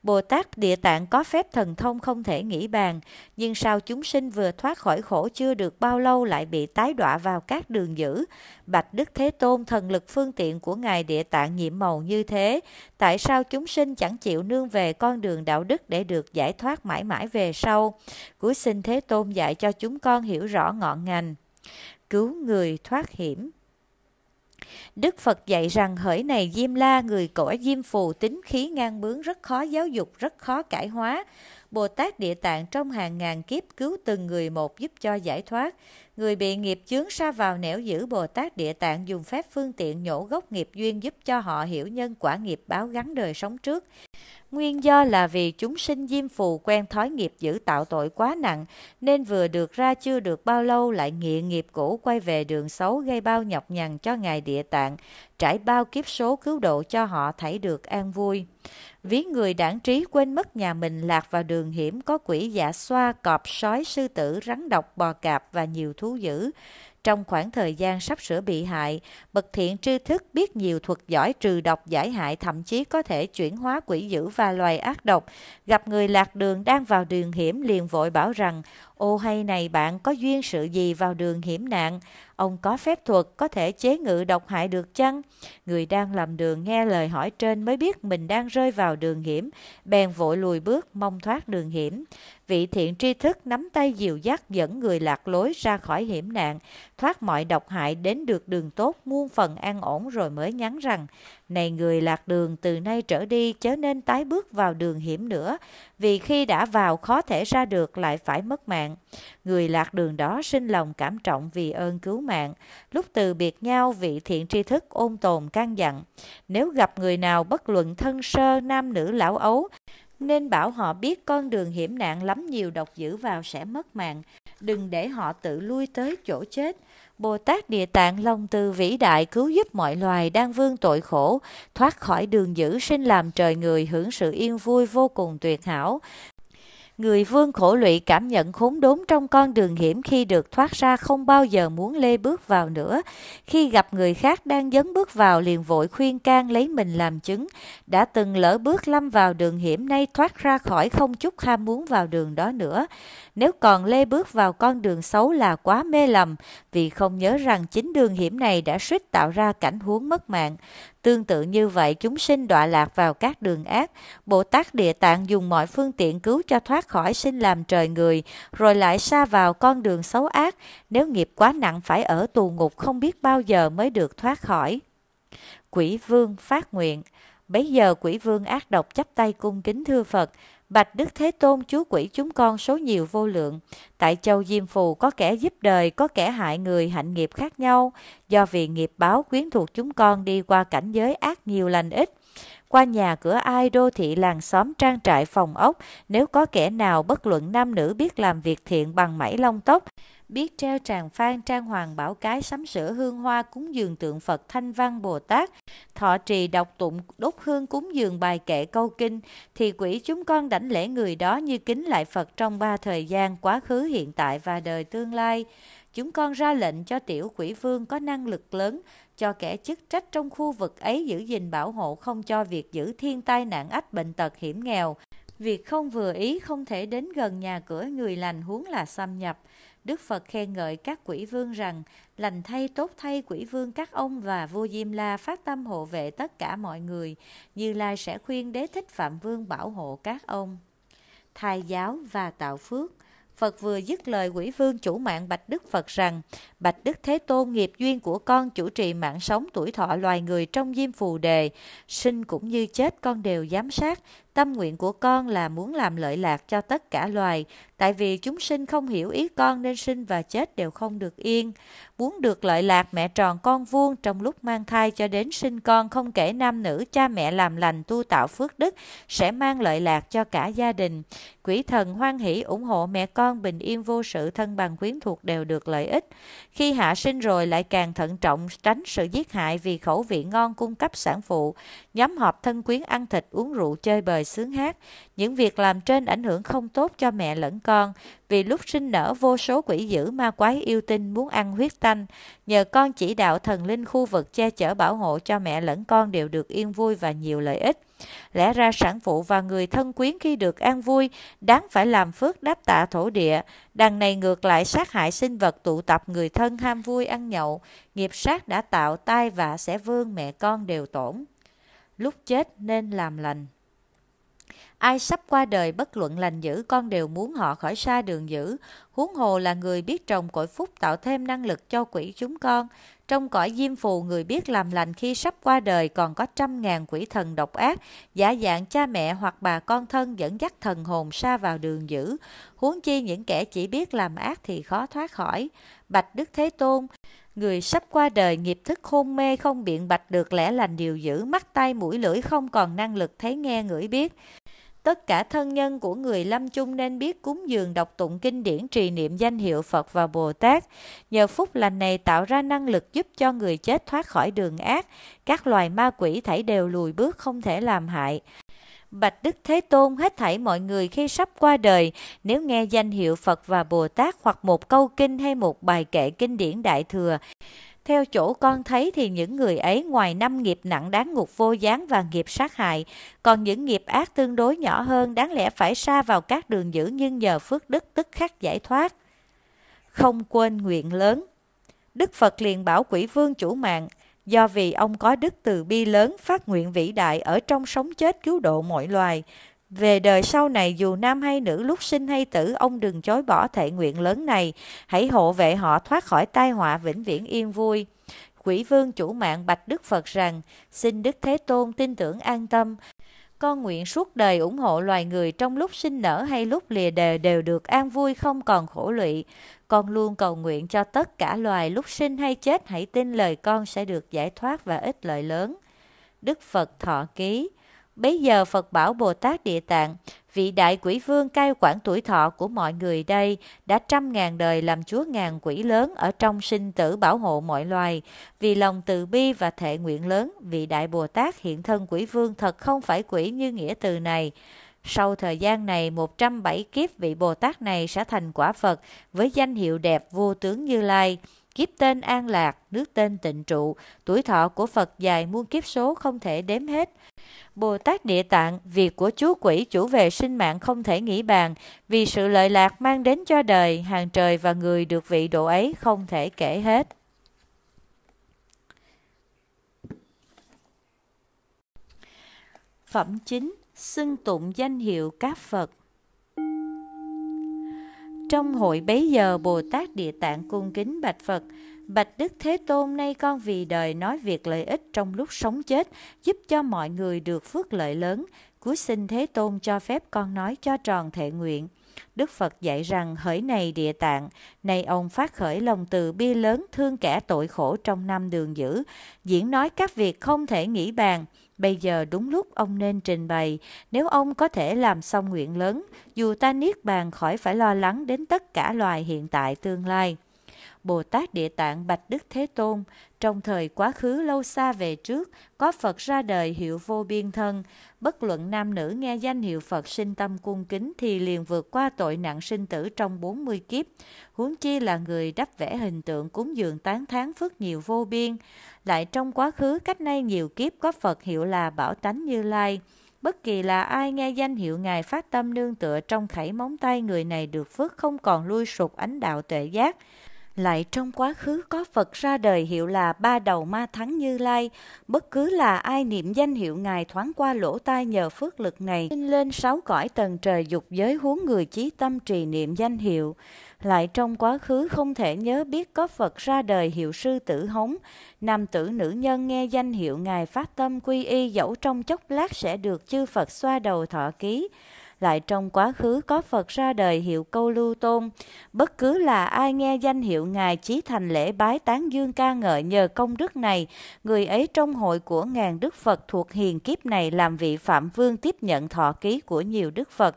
Bồ Tát Địa Tạng có phép thần thông không thể nghĩ bàn, nhưng sao chúng sinh vừa thoát khỏi khổ chưa được bao lâu lại bị tái đọa vào các đường dữ? Bạch Đức Thế Tôn thần lực phương tiện của Ngài Địa Tạng nhiệm màu như thế, tại sao chúng sinh chẳng chịu nương về con đường đạo đức để được giải thoát mãi mãi về sau? Cuối xin Thế Tôn dạy cho chúng con hiểu rõ ngọn ngành. Cứu người thoát hiểm Đức Phật dạy rằng hỡi này Diêm La, người cõi Diêm Phù tính khí ngang bướng rất khó giáo dục, rất khó cải hóa. Bồ Tát Địa Tạng trong hàng ngàn kiếp cứu từng người một giúp cho giải thoát người bị nghiệp chướng xa vào nẻo giữ Bồ Tát Địa Tạng dùng phép phương tiện nhổ gốc nghiệp duyên giúp cho họ hiểu nhân quả nghiệp báo gắn đời sống trước. Nguyên do là vì chúng sinh diêm phù quen thói nghiệp giữ tạo tội quá nặng, nên vừa được ra chưa được bao lâu lại nghiện nghiệp cũ quay về đường xấu gây bao nhọc nhằn cho Ngài Địa Tạng, trải bao kiếp số cứu độ cho họ thảy được an vui ví người đảng trí quên mất nhà mình lạc vào đường hiểm có quỷ dạ xoa, cọp, sói, sư tử, rắn độc, bò cạp và nhiều thú dữ. Trong khoảng thời gian sắp sửa bị hại, bậc thiện tri thức biết nhiều thuật giỏi trừ độc giải hại thậm chí có thể chuyển hóa quỷ dữ và loài ác độc. Gặp người lạc đường đang vào đường hiểm liền vội bảo rằng, ô hay này bạn có duyên sự gì vào đường hiểm nạn? Ông có phép thuật có thể chế ngự độc hại được chăng? Người đang làm đường nghe lời hỏi trên mới biết mình đang rơi vào đường hiểm, bèn vội lùi bước mong thoát đường hiểm vị thiện tri thức nắm tay dìu dắt dẫn người lạc lối ra khỏi hiểm nạn, thoát mọi độc hại đến được đường tốt muôn phần an ổn rồi mới nhắn rằng, này người lạc đường từ nay trở đi chớ nên tái bước vào đường hiểm nữa, vì khi đã vào khó thể ra được lại phải mất mạng. Người lạc đường đó sinh lòng cảm trọng vì ơn cứu mạng. Lúc từ biệt nhau, vị thiện tri thức ôn tồn can dặn, nếu gặp người nào bất luận thân sơ nam nữ lão ấu, nên bảo họ biết con đường hiểm nạn lắm nhiều độc dữ vào sẽ mất mạng, đừng để họ tự lui tới chỗ chết. Bồ Tát Địa Tạng lòng từ vĩ đại cứu giúp mọi loài đang vương tội khổ, thoát khỏi đường dữ sinh làm trời người hưởng sự yên vui vô cùng tuyệt hảo người vương khổ lụy cảm nhận khốn đốn trong con đường hiểm khi được thoát ra không bao giờ muốn lê bước vào nữa. Khi gặp người khác đang dấn bước vào liền vội khuyên can lấy mình làm chứng, đã từng lỡ bước lâm vào đường hiểm nay thoát ra khỏi không chút ham muốn vào đường đó nữa. Nếu còn lê bước vào con đường xấu là quá mê lầm, vì không nhớ rằng chính đường hiểm này đã suýt tạo ra cảnh huống mất mạng. Tương tự như vậy, chúng sinh đọa lạc vào các đường ác. Bồ Tát Địa Tạng dùng mọi phương tiện cứu cho thoát khỏi sinh làm trời người, rồi lại xa vào con đường xấu ác. Nếu nghiệp quá nặng phải ở tù ngục không biết bao giờ mới được thoát khỏi. Quỷ Vương phát nguyện Bấy giờ quỷ vương ác độc chắp tay cung kính thưa Phật, Bạch Đức Thế Tôn chú quỷ chúng con số nhiều vô lượng. Tại châu Diêm Phù có kẻ giúp đời, có kẻ hại người hạnh nghiệp khác nhau. Do vì nghiệp báo quyến thuộc chúng con đi qua cảnh giới ác nhiều lành ít. Qua nhà cửa ai đô thị làng xóm trang trại phòng ốc, nếu có kẻ nào bất luận nam nữ biết làm việc thiện bằng mảy lông tóc, biết treo tràng phan trang hoàng bảo cái sắm sửa hương hoa cúng dường tượng Phật Thanh Văn Bồ Tát, thọ trì đọc tụng đốt hương cúng dường bài kệ câu kinh, thì quỷ chúng con đảnh lễ người đó như kính lại Phật trong ba thời gian quá khứ hiện tại và đời tương lai. Chúng con ra lệnh cho tiểu quỷ vương có năng lực lớn, cho kẻ chức trách trong khu vực ấy giữ gìn bảo hộ không cho việc giữ thiên tai nạn ách bệnh tật hiểm nghèo. Việc không vừa ý không thể đến gần nhà cửa người lành huống là xâm nhập. Đức Phật khen ngợi các quỷ vương rằng lành thay tốt thay quỷ vương các ông và vua Diêm La phát tâm hộ vệ tất cả mọi người, Như Lai sẽ khuyên đế thích Phạm Vương bảo hộ các ông. Thai giáo và tạo phước Phật vừa dứt lời quỷ vương chủ mạng Bạch Đức Phật rằng Bạch Đức Thế Tôn nghiệp duyên của con chủ trì mạng sống tuổi thọ loài người trong diêm phù đề Sinh cũng như chết con đều giám sát Tâm nguyện của con là muốn làm lợi lạc cho tất cả loài, tại vì chúng sinh không hiểu ý con nên sinh và chết đều không được yên. Muốn được lợi lạc mẹ tròn con vuông trong lúc mang thai cho đến sinh con không kể nam nữ, cha mẹ làm lành tu tạo phước đức sẽ mang lợi lạc cho cả gia đình. Quỷ thần hoan hỷ ủng hộ mẹ con bình yên vô sự thân bằng quyến thuộc đều được lợi ích. Khi hạ sinh rồi lại càng thận trọng tránh sự giết hại vì khẩu vị ngon cung cấp sản phụ, nhóm họp thân quyến ăn thịt uống rượu chơi bời lời sướng hát. Những việc làm trên ảnh hưởng không tốt cho mẹ lẫn con, vì lúc sinh nở vô số quỷ dữ ma quái yêu tinh muốn ăn huyết tanh. Nhờ con chỉ đạo thần linh khu vực che chở bảo hộ cho mẹ lẫn con đều được yên vui và nhiều lợi ích. Lẽ ra sản phụ và người thân quyến khi được an vui, đáng phải làm phước đáp tạ thổ địa. Đằng này ngược lại sát hại sinh vật tụ tập người thân ham vui ăn nhậu. Nghiệp sát đã tạo tai vạ sẽ vương mẹ con đều tổn. Lúc chết nên làm lành. Ai sắp qua đời bất luận lành dữ con đều muốn họ khỏi xa đường dữ. Huống hồ là người biết trồng cội phúc tạo thêm năng lực cho quỷ chúng con. Trong cõi diêm phù người biết làm lành khi sắp qua đời còn có trăm ngàn quỷ thần độc ác, giả dạng cha mẹ hoặc bà con thân dẫn dắt thần hồn xa vào đường dữ. Huống chi những kẻ chỉ biết làm ác thì khó thoát khỏi. Bạch Đức Thế Tôn Người sắp qua đời nghiệp thức hôn mê không biện bạch được lẽ lành điều dữ, mắt tay mũi lưỡi không còn năng lực thấy nghe ngửi biết tất cả thân nhân của người lâm chung nên biết cúng dường đọc tụng kinh điển trì niệm danh hiệu Phật và Bồ Tát. Nhờ phúc lành này tạo ra năng lực giúp cho người chết thoát khỏi đường ác, các loài ma quỷ thảy đều lùi bước không thể làm hại. Bạch Đức Thế Tôn hết thảy mọi người khi sắp qua đời, nếu nghe danh hiệu Phật và Bồ Tát hoặc một câu kinh hay một bài kệ kinh điển Đại Thừa, theo chỗ con thấy thì những người ấy ngoài năm nghiệp nặng đáng ngục vô gián và nghiệp sát hại, còn những nghiệp ác tương đối nhỏ hơn đáng lẽ phải xa vào các đường dữ nhưng nhờ phước đức tức khắc giải thoát. Không quên nguyện lớn Đức Phật liền bảo quỷ vương chủ mạng, do vì ông có đức từ bi lớn phát nguyện vĩ đại ở trong sống chết cứu độ mọi loài, về đời sau này dù nam hay nữ lúc sinh hay tử ông đừng chối bỏ thệ nguyện lớn này, hãy hộ vệ họ thoát khỏi tai họa vĩnh viễn yên vui. Quỷ vương chủ mạng bạch Đức Phật rằng, xin Đức Thế Tôn tin tưởng an tâm, con nguyện suốt đời ủng hộ loài người trong lúc sinh nở hay lúc lìa đời đều được an vui không còn khổ lụy. Con luôn cầu nguyện cho tất cả loài lúc sinh hay chết hãy tin lời con sẽ được giải thoát và ích lợi lớn. Đức Phật Thọ Ký Bấy giờ Phật bảo Bồ Tát Địa Tạng, vị đại quỷ vương cai quản tuổi thọ của mọi người đây đã trăm ngàn đời làm chúa ngàn quỷ lớn ở trong sinh tử bảo hộ mọi loài. Vì lòng từ bi và thệ nguyện lớn, vị đại Bồ Tát hiện thân quỷ vương thật không phải quỷ như nghĩa từ này. Sau thời gian này 107 kiếp vị Bồ Tát này sẽ thành quả Phật với danh hiệu đẹp vô tướng Như Lai kiếp tên an lạc, nước tên tịnh trụ, tuổi thọ của Phật dài muôn kiếp số không thể đếm hết. Bồ Tát Địa Tạng, việc của chú quỷ chủ về sinh mạng không thể nghĩ bàn, vì sự lợi lạc mang đến cho đời, hàng trời và người được vị độ ấy không thể kể hết. Phẩm chính Xưng tụng danh hiệu các Phật trong hội bấy giờ Bồ Tát Địa Tạng cung kính bạch Phật, Bạch Đức Thế Tôn nay con vì đời nói việc lợi ích trong lúc sống chết, giúp cho mọi người được phước lợi lớn. Cuối xin Thế Tôn cho phép con nói cho tròn thệ nguyện. Đức Phật dạy rằng hỡi này địa tạng, này ông phát khởi lòng từ bi lớn thương kẻ tội khổ trong năm đường dữ, diễn nói các việc không thể nghĩ bàn, Bây giờ đúng lúc ông nên trình bày, nếu ông có thể làm xong nguyện lớn, dù ta niết bàn khỏi phải lo lắng đến tất cả loài hiện tại tương lai. Bồ Tát Địa Tạng Bạch Đức Thế Tôn, trong thời quá khứ lâu xa về trước, có Phật ra đời hiệu vô biên thân. Bất luận nam nữ nghe danh hiệu Phật sinh tâm cung kính thì liền vượt qua tội nặng sinh tử trong 40 kiếp. Huống chi là người đắp vẽ hình tượng cúng dường tán thán phước nhiều vô biên. Lại trong quá khứ cách nay nhiều kiếp có Phật hiệu là Bảo Tánh Như Lai. Bất kỳ là ai nghe danh hiệu Ngài phát tâm nương tựa trong khảy móng tay người này được phước không còn lui sụt ánh đạo tuệ giác lại trong quá khứ có Phật ra đời hiệu là ba đầu ma thắng Như Lai, bất cứ là ai niệm danh hiệu Ngài thoáng qua lỗ tai nhờ phước lực này, lên sáu cõi tầng trời dục giới huống người chí tâm trì niệm danh hiệu. Lại trong quá khứ không thể nhớ biết có Phật ra đời hiệu sư tử hống, nam tử nữ nhân nghe danh hiệu Ngài phát tâm quy y dẫu trong chốc lát sẽ được chư Phật xoa đầu thọ ký lại trong quá khứ có Phật ra đời hiệu câu lưu tôn. Bất cứ là ai nghe danh hiệu Ngài Chí Thành lễ bái tán dương ca ngợi nhờ công đức này, người ấy trong hội của ngàn Đức Phật thuộc hiền kiếp này làm vị Phạm Vương tiếp nhận thọ ký của nhiều Đức Phật.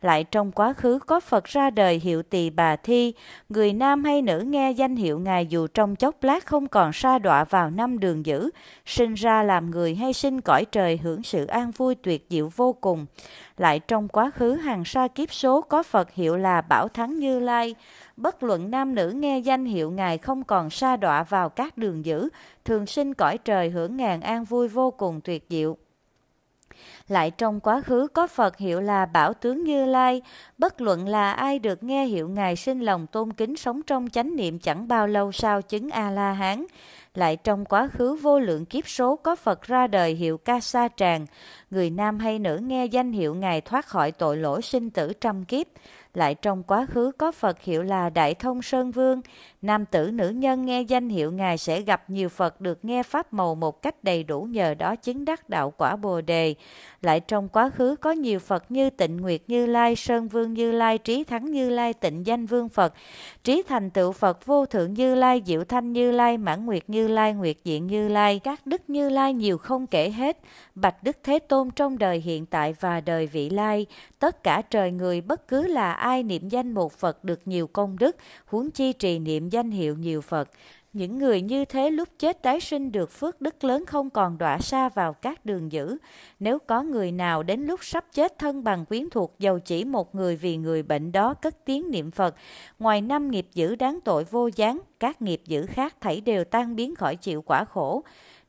Lại trong quá khứ có Phật ra đời hiệu tỳ bà thi, người nam hay nữ nghe danh hiệu Ngài dù trong chốc lát không còn sa đọa vào năm đường dữ, sinh ra làm người hay sinh cõi trời hưởng sự an vui tuyệt diệu vô cùng. Lại trong quá khứ hàng sa kiếp số có Phật hiệu là Bảo Thắng Như Lai, bất luận nam nữ nghe danh hiệu Ngài không còn sa đọa vào các đường dữ, thường sinh cõi trời hưởng ngàn an vui vô cùng tuyệt diệu lại trong quá khứ có Phật hiệu là Bảo Tướng Như Lai, bất luận là ai được nghe hiệu Ngài sinh lòng tôn kính sống trong chánh niệm chẳng bao lâu sau chứng A-la-hán. Lại trong quá khứ vô lượng kiếp số có Phật ra đời hiệu Ca Sa Tràng, người nam hay nữ nghe danh hiệu Ngài thoát khỏi tội lỗi sinh tử trăm kiếp. Lại trong quá khứ có Phật hiệu là Đại Thông Sơn Vương, Nam tử nữ nhân nghe danh hiệu Ngài sẽ gặp nhiều Phật được nghe Pháp màu một cách đầy đủ nhờ đó chứng đắc đạo quả Bồ Đề. Lại trong quá khứ có nhiều Phật như Tịnh Nguyệt Như Lai, Sơn Vương Như Lai, Trí Thắng Như Lai, Tịnh Danh Vương Phật, Trí Thành Tựu Phật, Vô Thượng Như Lai, Diệu Thanh Như Lai, Mãn Nguyệt Như Lai, Nguyệt Diện Như Lai, các đức Như Lai nhiều không kể hết. Bạch Đức Thế Tôn trong đời hiện tại và đời vị lai, tất cả trời người bất cứ là ai niệm danh một Phật được nhiều công đức, huống chi trì niệm danh danh hiệu nhiều Phật. Những người như thế lúc chết tái sinh được phước đức lớn không còn đọa xa vào các đường dữ. Nếu có người nào đến lúc sắp chết thân bằng quyến thuộc dầu chỉ một người vì người bệnh đó cất tiếng niệm Phật, ngoài năm nghiệp dữ đáng tội vô gián, các nghiệp dữ khác thảy đều tan biến khỏi chịu quả khổ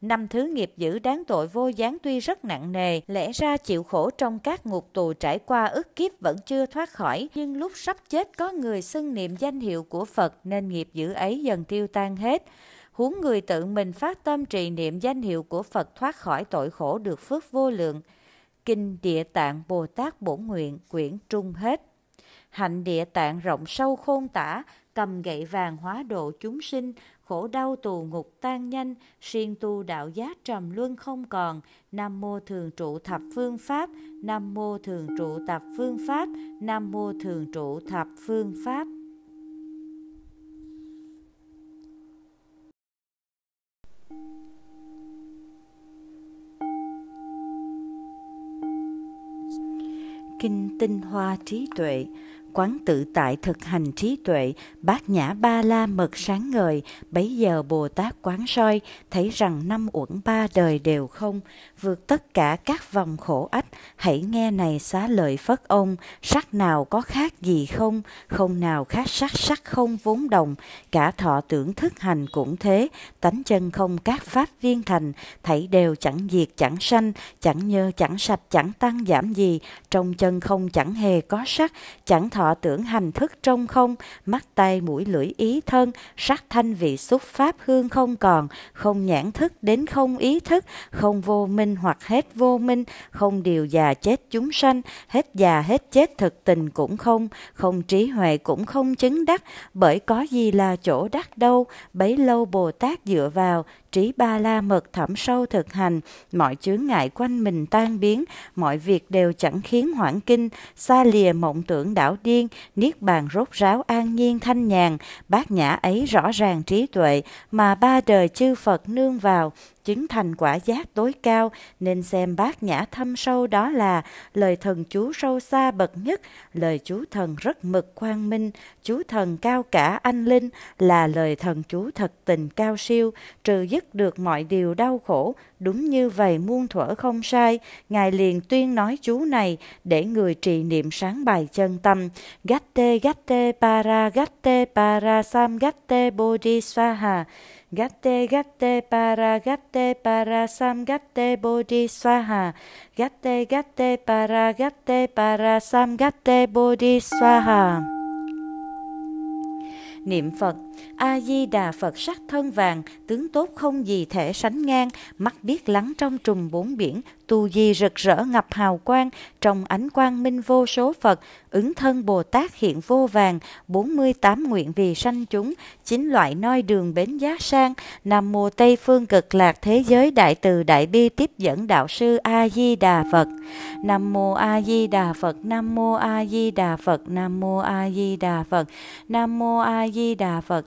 năm thứ nghiệp dữ đáng tội vô gián tuy rất nặng nề, lẽ ra chịu khổ trong các ngục tù trải qua ức kiếp vẫn chưa thoát khỏi, nhưng lúc sắp chết có người xưng niệm danh hiệu của Phật nên nghiệp dữ ấy dần tiêu tan hết huống người tự mình phát tâm trì niệm danh hiệu của Phật thoát khỏi tội khổ được phước vô lượng. Kinh Địa Tạng Bồ Tát Bổn Nguyện quyển trung hết. Hạnh địa tạng rộng sâu khôn tả, cầm gậy vàng hóa độ chúng sinh, khổ đau tù ngục tan nhanh, siêng tu đạo giác trầm luân không còn, Nam Mô Thường Trụ Thập Phương Pháp, Nam Mô Thường Trụ Thập Phương Pháp, Nam Mô Thường Trụ Thập Phương Pháp. Kinh Tinh Hoa Trí Tuệ quán tự tại thực hành trí tuệ, bát nhã ba la mật sáng ngời, bấy giờ Bồ Tát quán soi, thấy rằng năm uẩn ba đời đều không, vượt tất cả các vòng khổ ách, hãy nghe này xá lợi phất ông, sắc nào có khác gì không, không nào khác sắc sắc không vốn đồng, cả thọ tưởng thức hành cũng thế, tánh chân không các pháp viên thành, thảy đều chẳng diệt chẳng sanh, chẳng nhơ chẳng sạch chẳng tăng giảm gì, trong chân không chẳng hề có sắc, chẳng thọ họ tưởng hành thức trong không, mắt tay mũi lưỡi ý thân, sắc thanh vị xúc pháp hương không còn, không nhãn thức đến không ý thức, không vô minh hoặc hết vô minh, không điều già chết chúng sanh, hết già hết chết thực tình cũng không, không trí huệ cũng không chứng đắc, bởi có gì là chỗ đắc đâu, bấy lâu Bồ Tát dựa vào, trí ba la mật thẩm sâu thực hành, mọi chướng ngại quanh mình tan biến, mọi việc đều chẳng khiến hoảng kinh, xa lìa mộng tưởng đảo điên, niết bàn rốt ráo an nhiên thanh nhàn, bát nhã ấy rõ ràng trí tuệ mà ba đời chư Phật nương vào, chứng thành quả giác tối cao nên xem bát nhã thâm sâu đó là lời thần chú sâu xa bậc nhất, lời chú thần rất mực quang minh, chú thần cao cả anh linh là lời thần chú thật tình cao siêu, trừ dứt được mọi điều đau khổ, đúng như vậy muôn thuở không sai, Ngài liền tuyên nói chú này để người trì niệm sáng bài chân tâm, gatte gatte para gatte para sam gatte bodhisattva Gatte gatte para gatte para sam gatte bodhi swaha. Gatte gatte para gatte para sam gatte bodhi swaha. Niệm Phật a di đà phật sắc thân vàng tướng tốt không gì thể sánh ngang mắt biết lắng trong trùng bốn biển tu di rực rỡ ngập hào quang trong ánh quang minh vô số phật ứng thân bồ tát hiện vô vàng 48 nguyện vì sanh chúng chín loại noi đường bến giá sang nam mô tây phương cực lạc thế giới đại từ đại bi tiếp dẫn đạo sư a di đà phật nam mô a di đà phật nam mô a di đà phật nam mô a di đà phật nam mô a di đà phật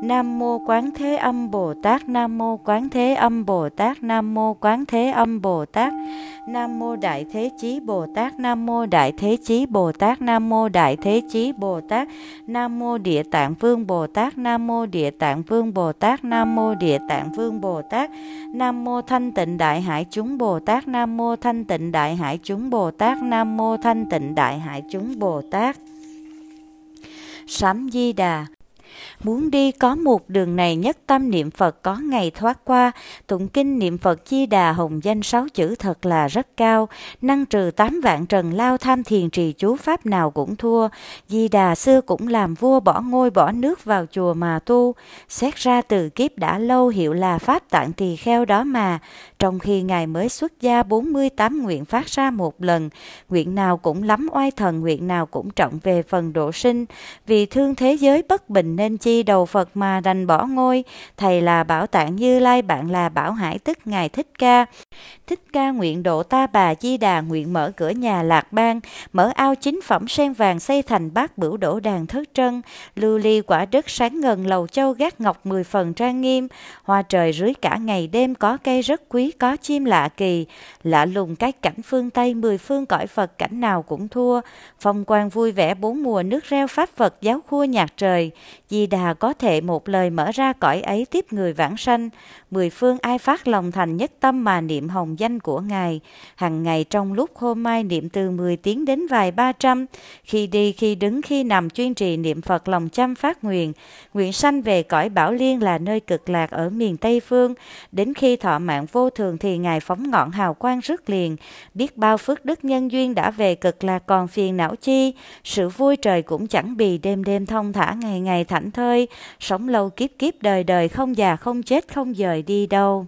Nam mô Quán Thế Âm Bồ Tát, Nam mô Quán Thế Âm Bồ Tát, Nam mô Quán Thế Âm Bồ Tát. Nam mô Đại Thế Chí Bồ Tát, Nam mô Đại Thế Chí Bồ Tát, Nam mô Đại Thế Chí Bồ Tát, Nam mô Địa Tạng Vương Bồ Tát, Nam mô Địa Tạng Vương Bồ Tát, Nam mô Địa Tạng Vương Bồ Tát, Nam mô Thanh Tịnh Đại Hải chúng Bồ Tát, Nam mô Thanh Tịnh Đại Hải chúng Bồ Tát, Nam mô Thanh Tịnh Đại Hải chúng Bồ Tát. Sám Di Đà Muốn đi có một đường này nhất tâm niệm Phật có ngày thoát qua, tụng kinh niệm Phật chi đà hồng danh sáu chữ thật là rất cao, năng trừ tám vạn trần lao tham thiền trì chú pháp nào cũng thua, di đà xưa cũng làm vua bỏ ngôi bỏ nước vào chùa mà tu, xét ra từ kiếp đã lâu hiệu là pháp tạng tỳ kheo đó mà, trong khi Ngài mới xuất gia 48 nguyện phát ra một lần, nguyện nào cũng lắm oai thần, nguyện nào cũng trọng về phần độ sinh, vì thương thế giới bất bình nên nên chi đầu Phật mà đành bỏ ngôi. Thầy là Bảo Tạng Như Lai, bạn là Bảo Hải tức Ngài Thích Ca. Thích Ca nguyện độ ta bà Di Đà nguyện mở cửa nhà Lạc Bang, mở ao chính phẩm sen vàng xây thành bát bửu đổ đàn thất trân, lưu ly quả đất sáng ngần lầu châu gác ngọc mười phần trang nghiêm, hoa trời rưới cả ngày đêm có cây rất quý có chim lạ kỳ, lạ lùng cái cảnh phương Tây mười phương cõi Phật cảnh nào cũng thua, phong quang vui vẻ bốn mùa nước reo pháp Phật giáo khua nhạc trời, Di Đà có thể một lời mở ra cõi ấy tiếp người vãng sanh, mười phương ai phát lòng thành nhất tâm mà niệm hồng danh của Ngài. Hằng ngày trong lúc hôm mai niệm từ 10 tiếng đến vài ba trăm, khi đi, khi đứng, khi nằm chuyên trì niệm Phật lòng chăm phát nguyện. Nguyện sanh về cõi Bảo Liên là nơi cực lạc ở miền Tây Phương. Đến khi thọ mạng vô thường thì Ngài phóng ngọn hào quang rước liền. Biết bao phước đức nhân duyên đã về cực lạc còn phiền não chi. Sự vui trời cũng chẳng bì đêm đêm thông thả ngày ngày thảnh thơi. Sống lâu kiếp kiếp đời đời không già không chết không dời đi đâu.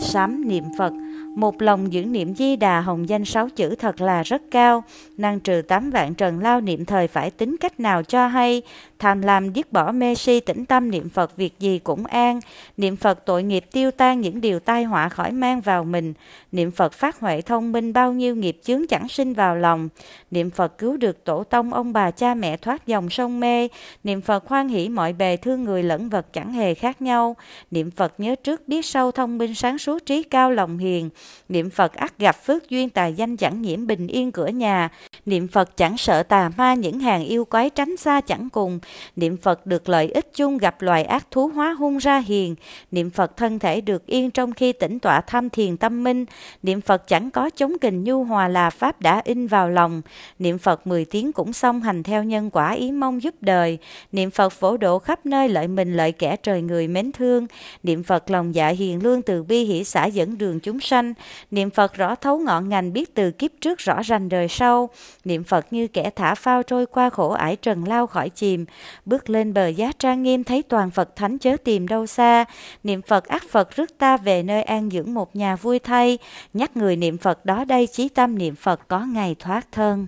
Sám niệm Phật một lòng giữ niệm di đà hồng danh sáu chữ thật là rất cao, năng trừ tám vạn trần lao niệm thời phải tính cách nào cho hay, tham lam dứt bỏ mê si tĩnh tâm niệm Phật việc gì cũng an, niệm Phật tội nghiệp tiêu tan những điều tai họa khỏi mang vào mình, niệm Phật phát huệ thông minh bao nhiêu nghiệp chướng chẳng sinh vào lòng, niệm Phật cứu được tổ tông ông bà cha mẹ thoát dòng sông mê, niệm Phật hoan hỷ mọi bề thương người lẫn vật chẳng hề khác nhau, niệm Phật nhớ trước biết sau thông minh sáng suốt trí cao lòng hiền, Niệm Phật ắt gặp phước duyên tài danh chẳng nhiễm bình yên cửa nhà. Niệm Phật chẳng sợ tà ma những hàng yêu quái tránh xa chẳng cùng. Niệm Phật được lợi ích chung gặp loài ác thú hóa hung ra hiền. Niệm Phật thân thể được yên trong khi tỉnh tọa tham thiền tâm minh. Niệm Phật chẳng có chống kình nhu hòa là pháp đã in vào lòng. Niệm Phật 10 tiếng cũng xong hành theo nhân quả ý mong giúp đời. Niệm Phật phổ độ khắp nơi lợi mình lợi kẻ trời người mến thương. Niệm Phật lòng dạ hiền lương từ bi hỷ xã dẫn đường chúng sanh sanh, niệm Phật rõ thấu ngọn ngành biết từ kiếp trước rõ rành đời sau, niệm Phật như kẻ thả phao trôi qua khổ ải trần lao khỏi chìm, bước lên bờ giá trang nghiêm thấy toàn Phật thánh chớ tìm đâu xa, niệm Phật ác Phật rước ta về nơi an dưỡng một nhà vui thay, nhắc người niệm Phật đó đây chí tâm niệm Phật có ngày thoát thân.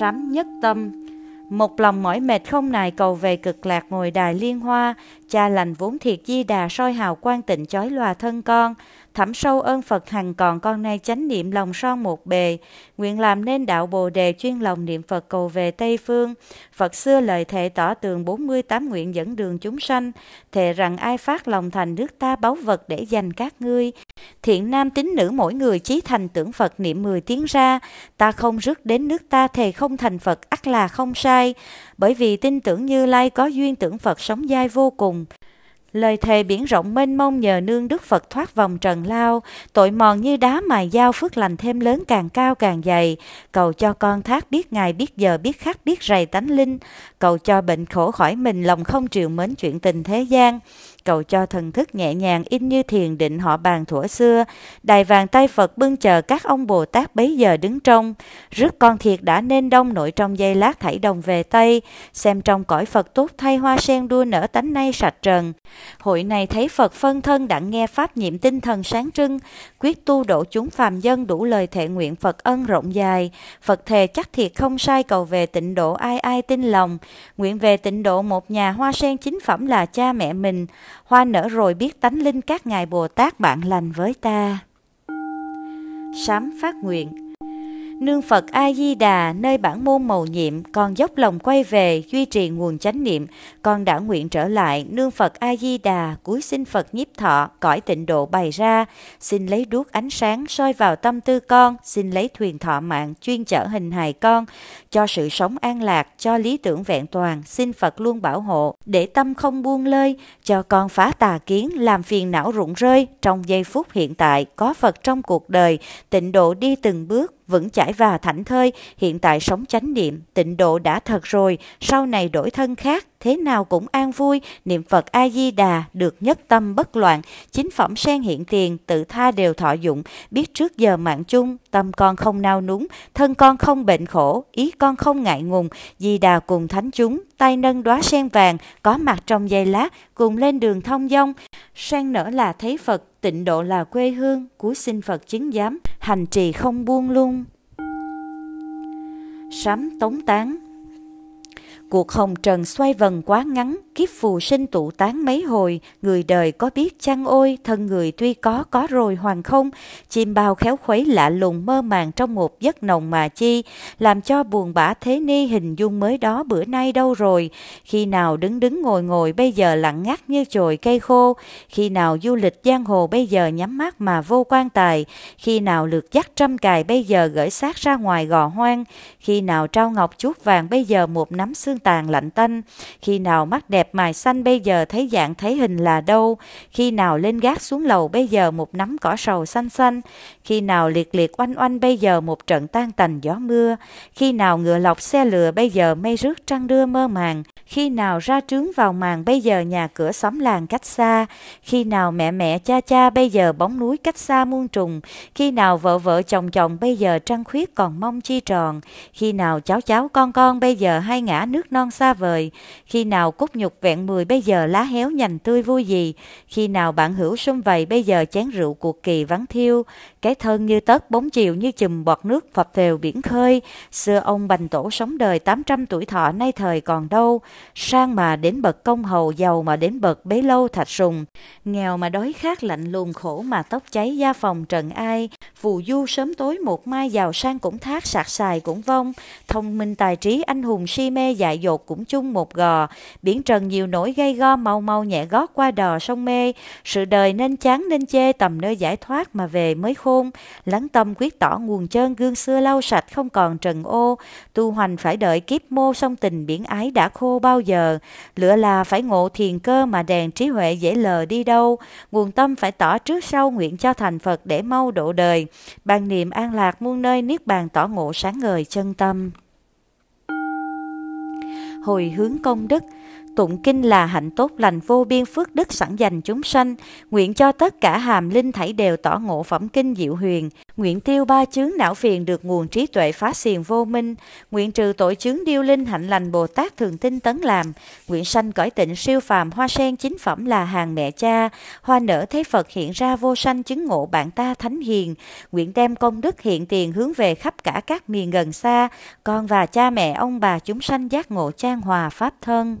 Sám nhất tâm một lòng mỏi mệt không nài cầu về cực lạc ngồi đài liên hoa, cha lành vốn thiệt di đà soi hào quang tịnh chói lòa thân con, thẳm sâu ơn Phật hằng còn con nay chánh niệm lòng son một bề, nguyện làm nên đạo Bồ đề chuyên lòng niệm Phật cầu về Tây phương. Phật xưa lời thệ tỏ tường 48 nguyện dẫn đường chúng sanh, thề rằng ai phát lòng thành nước ta báu vật để dành các ngươi. Thiện nam tín nữ mỗi người chí thành tưởng Phật niệm 10 tiếng ra, ta không rước đến nước ta thề không thành Phật ắt là không sai, bởi vì tin tưởng Như Lai có duyên tưởng Phật sống dai vô cùng. Lời thề biển rộng mênh mông nhờ nương Đức Phật thoát vòng trần lao, tội mòn như đá mài dao phước lành thêm lớn càng cao càng dày. Cầu cho con thác biết ngày biết giờ biết khắc biết rầy tánh linh, cầu cho bệnh khổ khỏi mình lòng không chịu mến chuyện tình thế gian cầu cho thần thức nhẹ nhàng in như thiền định họ bàn thuở xưa. Đài vàng tay Phật bưng chờ các ông Bồ Tát bấy giờ đứng trong. Rước con thiệt đã nên đông nội trong dây lát thảy đồng về Tây. Xem trong cõi Phật tốt thay hoa sen đua nở tánh nay sạch trần. Hội này thấy Phật phân thân đặng nghe Pháp nhiệm tinh thần sáng trưng. Quyết tu độ chúng phàm dân đủ lời thệ nguyện Phật ân rộng dài. Phật thề chắc thiệt không sai cầu về tịnh độ ai ai tin lòng. Nguyện về tịnh độ một nhà hoa sen chính phẩm là cha mẹ mình hoa nở rồi biết tánh linh các ngài Bồ Tát bạn lành với ta. Sám phát nguyện nương Phật A-di-đà nơi bản môn màu nhiệm, con dốc lòng quay về, duy trì nguồn chánh niệm, con đã nguyện trở lại, nương Phật A-di-đà, cúi xin Phật nhiếp thọ, cõi tịnh độ bày ra, xin lấy đuốc ánh sáng soi vào tâm tư con, xin lấy thuyền thọ mạng, chuyên chở hình hài con, cho sự sống an lạc, cho lý tưởng vẹn toàn, xin Phật luôn bảo hộ, để tâm không buông lơi, cho con phá tà kiến, làm phiền não rụng rơi, trong giây phút hiện tại, có Phật trong cuộc đời, tịnh độ đi từng bước, vững chãi và thảnh thơi, hiện tại sống chánh niệm, tịnh độ đã thật rồi, sau này đổi thân khác, thế nào cũng an vui, niệm Phật A-di-đà, được nhất tâm bất loạn, chính phẩm sen hiện tiền, tự tha đều thọ dụng, biết trước giờ mạng chung, tâm con không nao núng, thân con không bệnh khổ, ý con không ngại ngùng, di đà cùng thánh chúng, tay nâng đóa sen vàng có mặt trong giây lát cùng lên đường thông dong sen nở là thấy phật tịnh độ là quê hương cúi xin phật chứng giám hành trì không buông luôn sắm tống tán Cuộc hồng trần xoay vần quá ngắn, kiếp phù sinh tụ tán mấy hồi, người đời có biết chăng ôi, thân người tuy có có rồi hoàng không, chim bao khéo khuấy lạ lùng mơ màng trong một giấc nồng mà chi, làm cho buồn bã thế ni hình dung mới đó bữa nay đâu rồi, khi nào đứng đứng ngồi ngồi bây giờ lặng ngắt như chồi cây khô, khi nào du lịch giang hồ bây giờ nhắm mắt mà vô quan tài, khi nào lượt dắt trăm cài bây giờ gửi xác ra ngoài gò hoang, khi nào trao ngọc chút vàng bây giờ một nắm xương tàn lạnh tanh, khi nào mắt đẹp mài xanh bây giờ thấy dạng thấy hình là đâu, khi nào lên gác xuống lầu bây giờ một nắm cỏ sầu xanh xanh, khi nào liệt liệt oanh oanh bây giờ một trận tan tành gió mưa, khi nào ngựa lọc xe lừa bây giờ mây rước trăng đưa mơ màng, khi nào ra trướng vào màn bây giờ nhà cửa xóm làng cách xa, khi nào mẹ mẹ cha cha bây giờ bóng núi cách xa muôn trùng, khi nào vợ vợ chồng chồng bây giờ trăng khuyết còn mong chi tròn, khi nào cháu cháu con con bây giờ hai ngã nước non xa vời, khi nào cúc nhục vẹn mười bây giờ lá héo nhành tươi vui gì, khi nào bạn hữu xung vầy bây giờ chén rượu cuộc kỳ vắng thiêu, cái thân như tớt bóng chiều như chùm bọt nước phập phèo biển khơi, xưa ông bành tổ sống đời 800 tuổi thọ nay thời còn đâu, sang mà đến bậc công hầu giàu mà đến bậc bấy lâu thạch sùng, nghèo mà đói khát lạnh lùng khổ mà tóc cháy da phòng trần ai, phù du sớm tối một mai giàu sang cũng thác sạc xài cũng vong, thông minh tài trí anh hùng si mê dạy dại dột cũng chung một gò biển trần nhiều nỗi gây go mau mau nhẹ gót qua đò sông mê sự đời nên chán nên chê tầm nơi giải thoát mà về mới khôn lắng tâm quyết tỏ nguồn trơn gương xưa lau sạch không còn trần ô tu hoành phải đợi kiếp mô song tình biển ái đã khô bao giờ lửa là phải ngộ thiền cơ mà đèn trí huệ dễ lờ đi đâu nguồn tâm phải tỏ trước sau nguyện cho thành phật để mau độ đời ban niệm an lạc muôn nơi niết bàn tỏ ngộ sáng ngời chân tâm hồi hướng công đức Tụng kinh là hạnh tốt lành vô biên phước đức sẵn dành chúng sanh, nguyện cho tất cả hàm linh thảy đều tỏ ngộ phẩm kinh diệu huyền, nguyện tiêu ba chướng não phiền được nguồn trí tuệ phá xiền vô minh, nguyện trừ tội chướng điêu linh hạnh lành Bồ Tát thường tinh tấn làm, nguyện sanh cõi tịnh siêu phàm hoa sen chính phẩm là hàng mẹ cha, hoa nở Thế Phật hiện ra vô sanh chứng ngộ bạn ta thánh hiền, nguyện đem công đức hiện tiền hướng về khắp cả các miền gần xa, con và cha mẹ ông bà chúng sanh giác ngộ trang hòa pháp thân.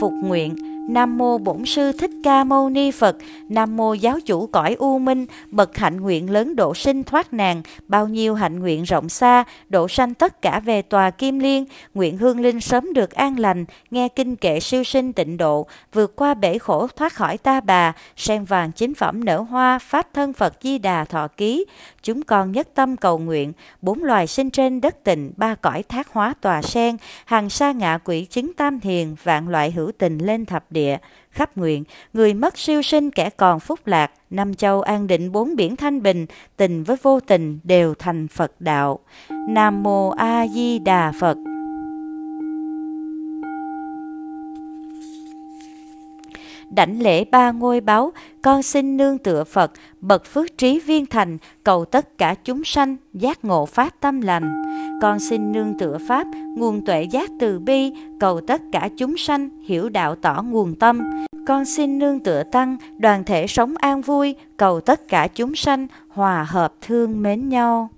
phục nguyện Nam mô Bổn sư Thích Ca Mâu Ni Phật, Nam mô giáo chủ cõi U Minh, bậc hạnh nguyện lớn độ sinh thoát nàng bao nhiêu hạnh nguyện rộng xa, độ sanh tất cả về tòa Kim Liên, nguyện hương linh sớm được an lành, nghe kinh kệ siêu sinh tịnh độ, vượt qua bể khổ thoát khỏi ta bà, sen vàng chính phẩm nở hoa, pháp thân Phật Di Đà thọ ký, chúng con nhất tâm cầu nguyện, bốn loài sinh trên đất tịnh, ba cõi thác hóa tòa sen, hàng sa ngạ quỷ chứng tam thiền, vạn loại hữu tình lên thập địa, khắp nguyện, người mất siêu sinh kẻ còn phúc lạc, năm châu an định bốn biển thanh bình, tình với vô tình đều thành Phật đạo. Nam mô A Di Đà Phật. đảnh lễ ba ngôi báo con xin nương tựa Phật, bậc phước trí viên thành, cầu tất cả chúng sanh giác ngộ pháp tâm lành. Con xin nương tựa Pháp, nguồn tuệ giác từ bi, cầu tất cả chúng sanh hiểu đạo tỏ nguồn tâm. Con xin nương tựa Tăng, đoàn thể sống an vui, cầu tất cả chúng sanh hòa hợp thương mến nhau.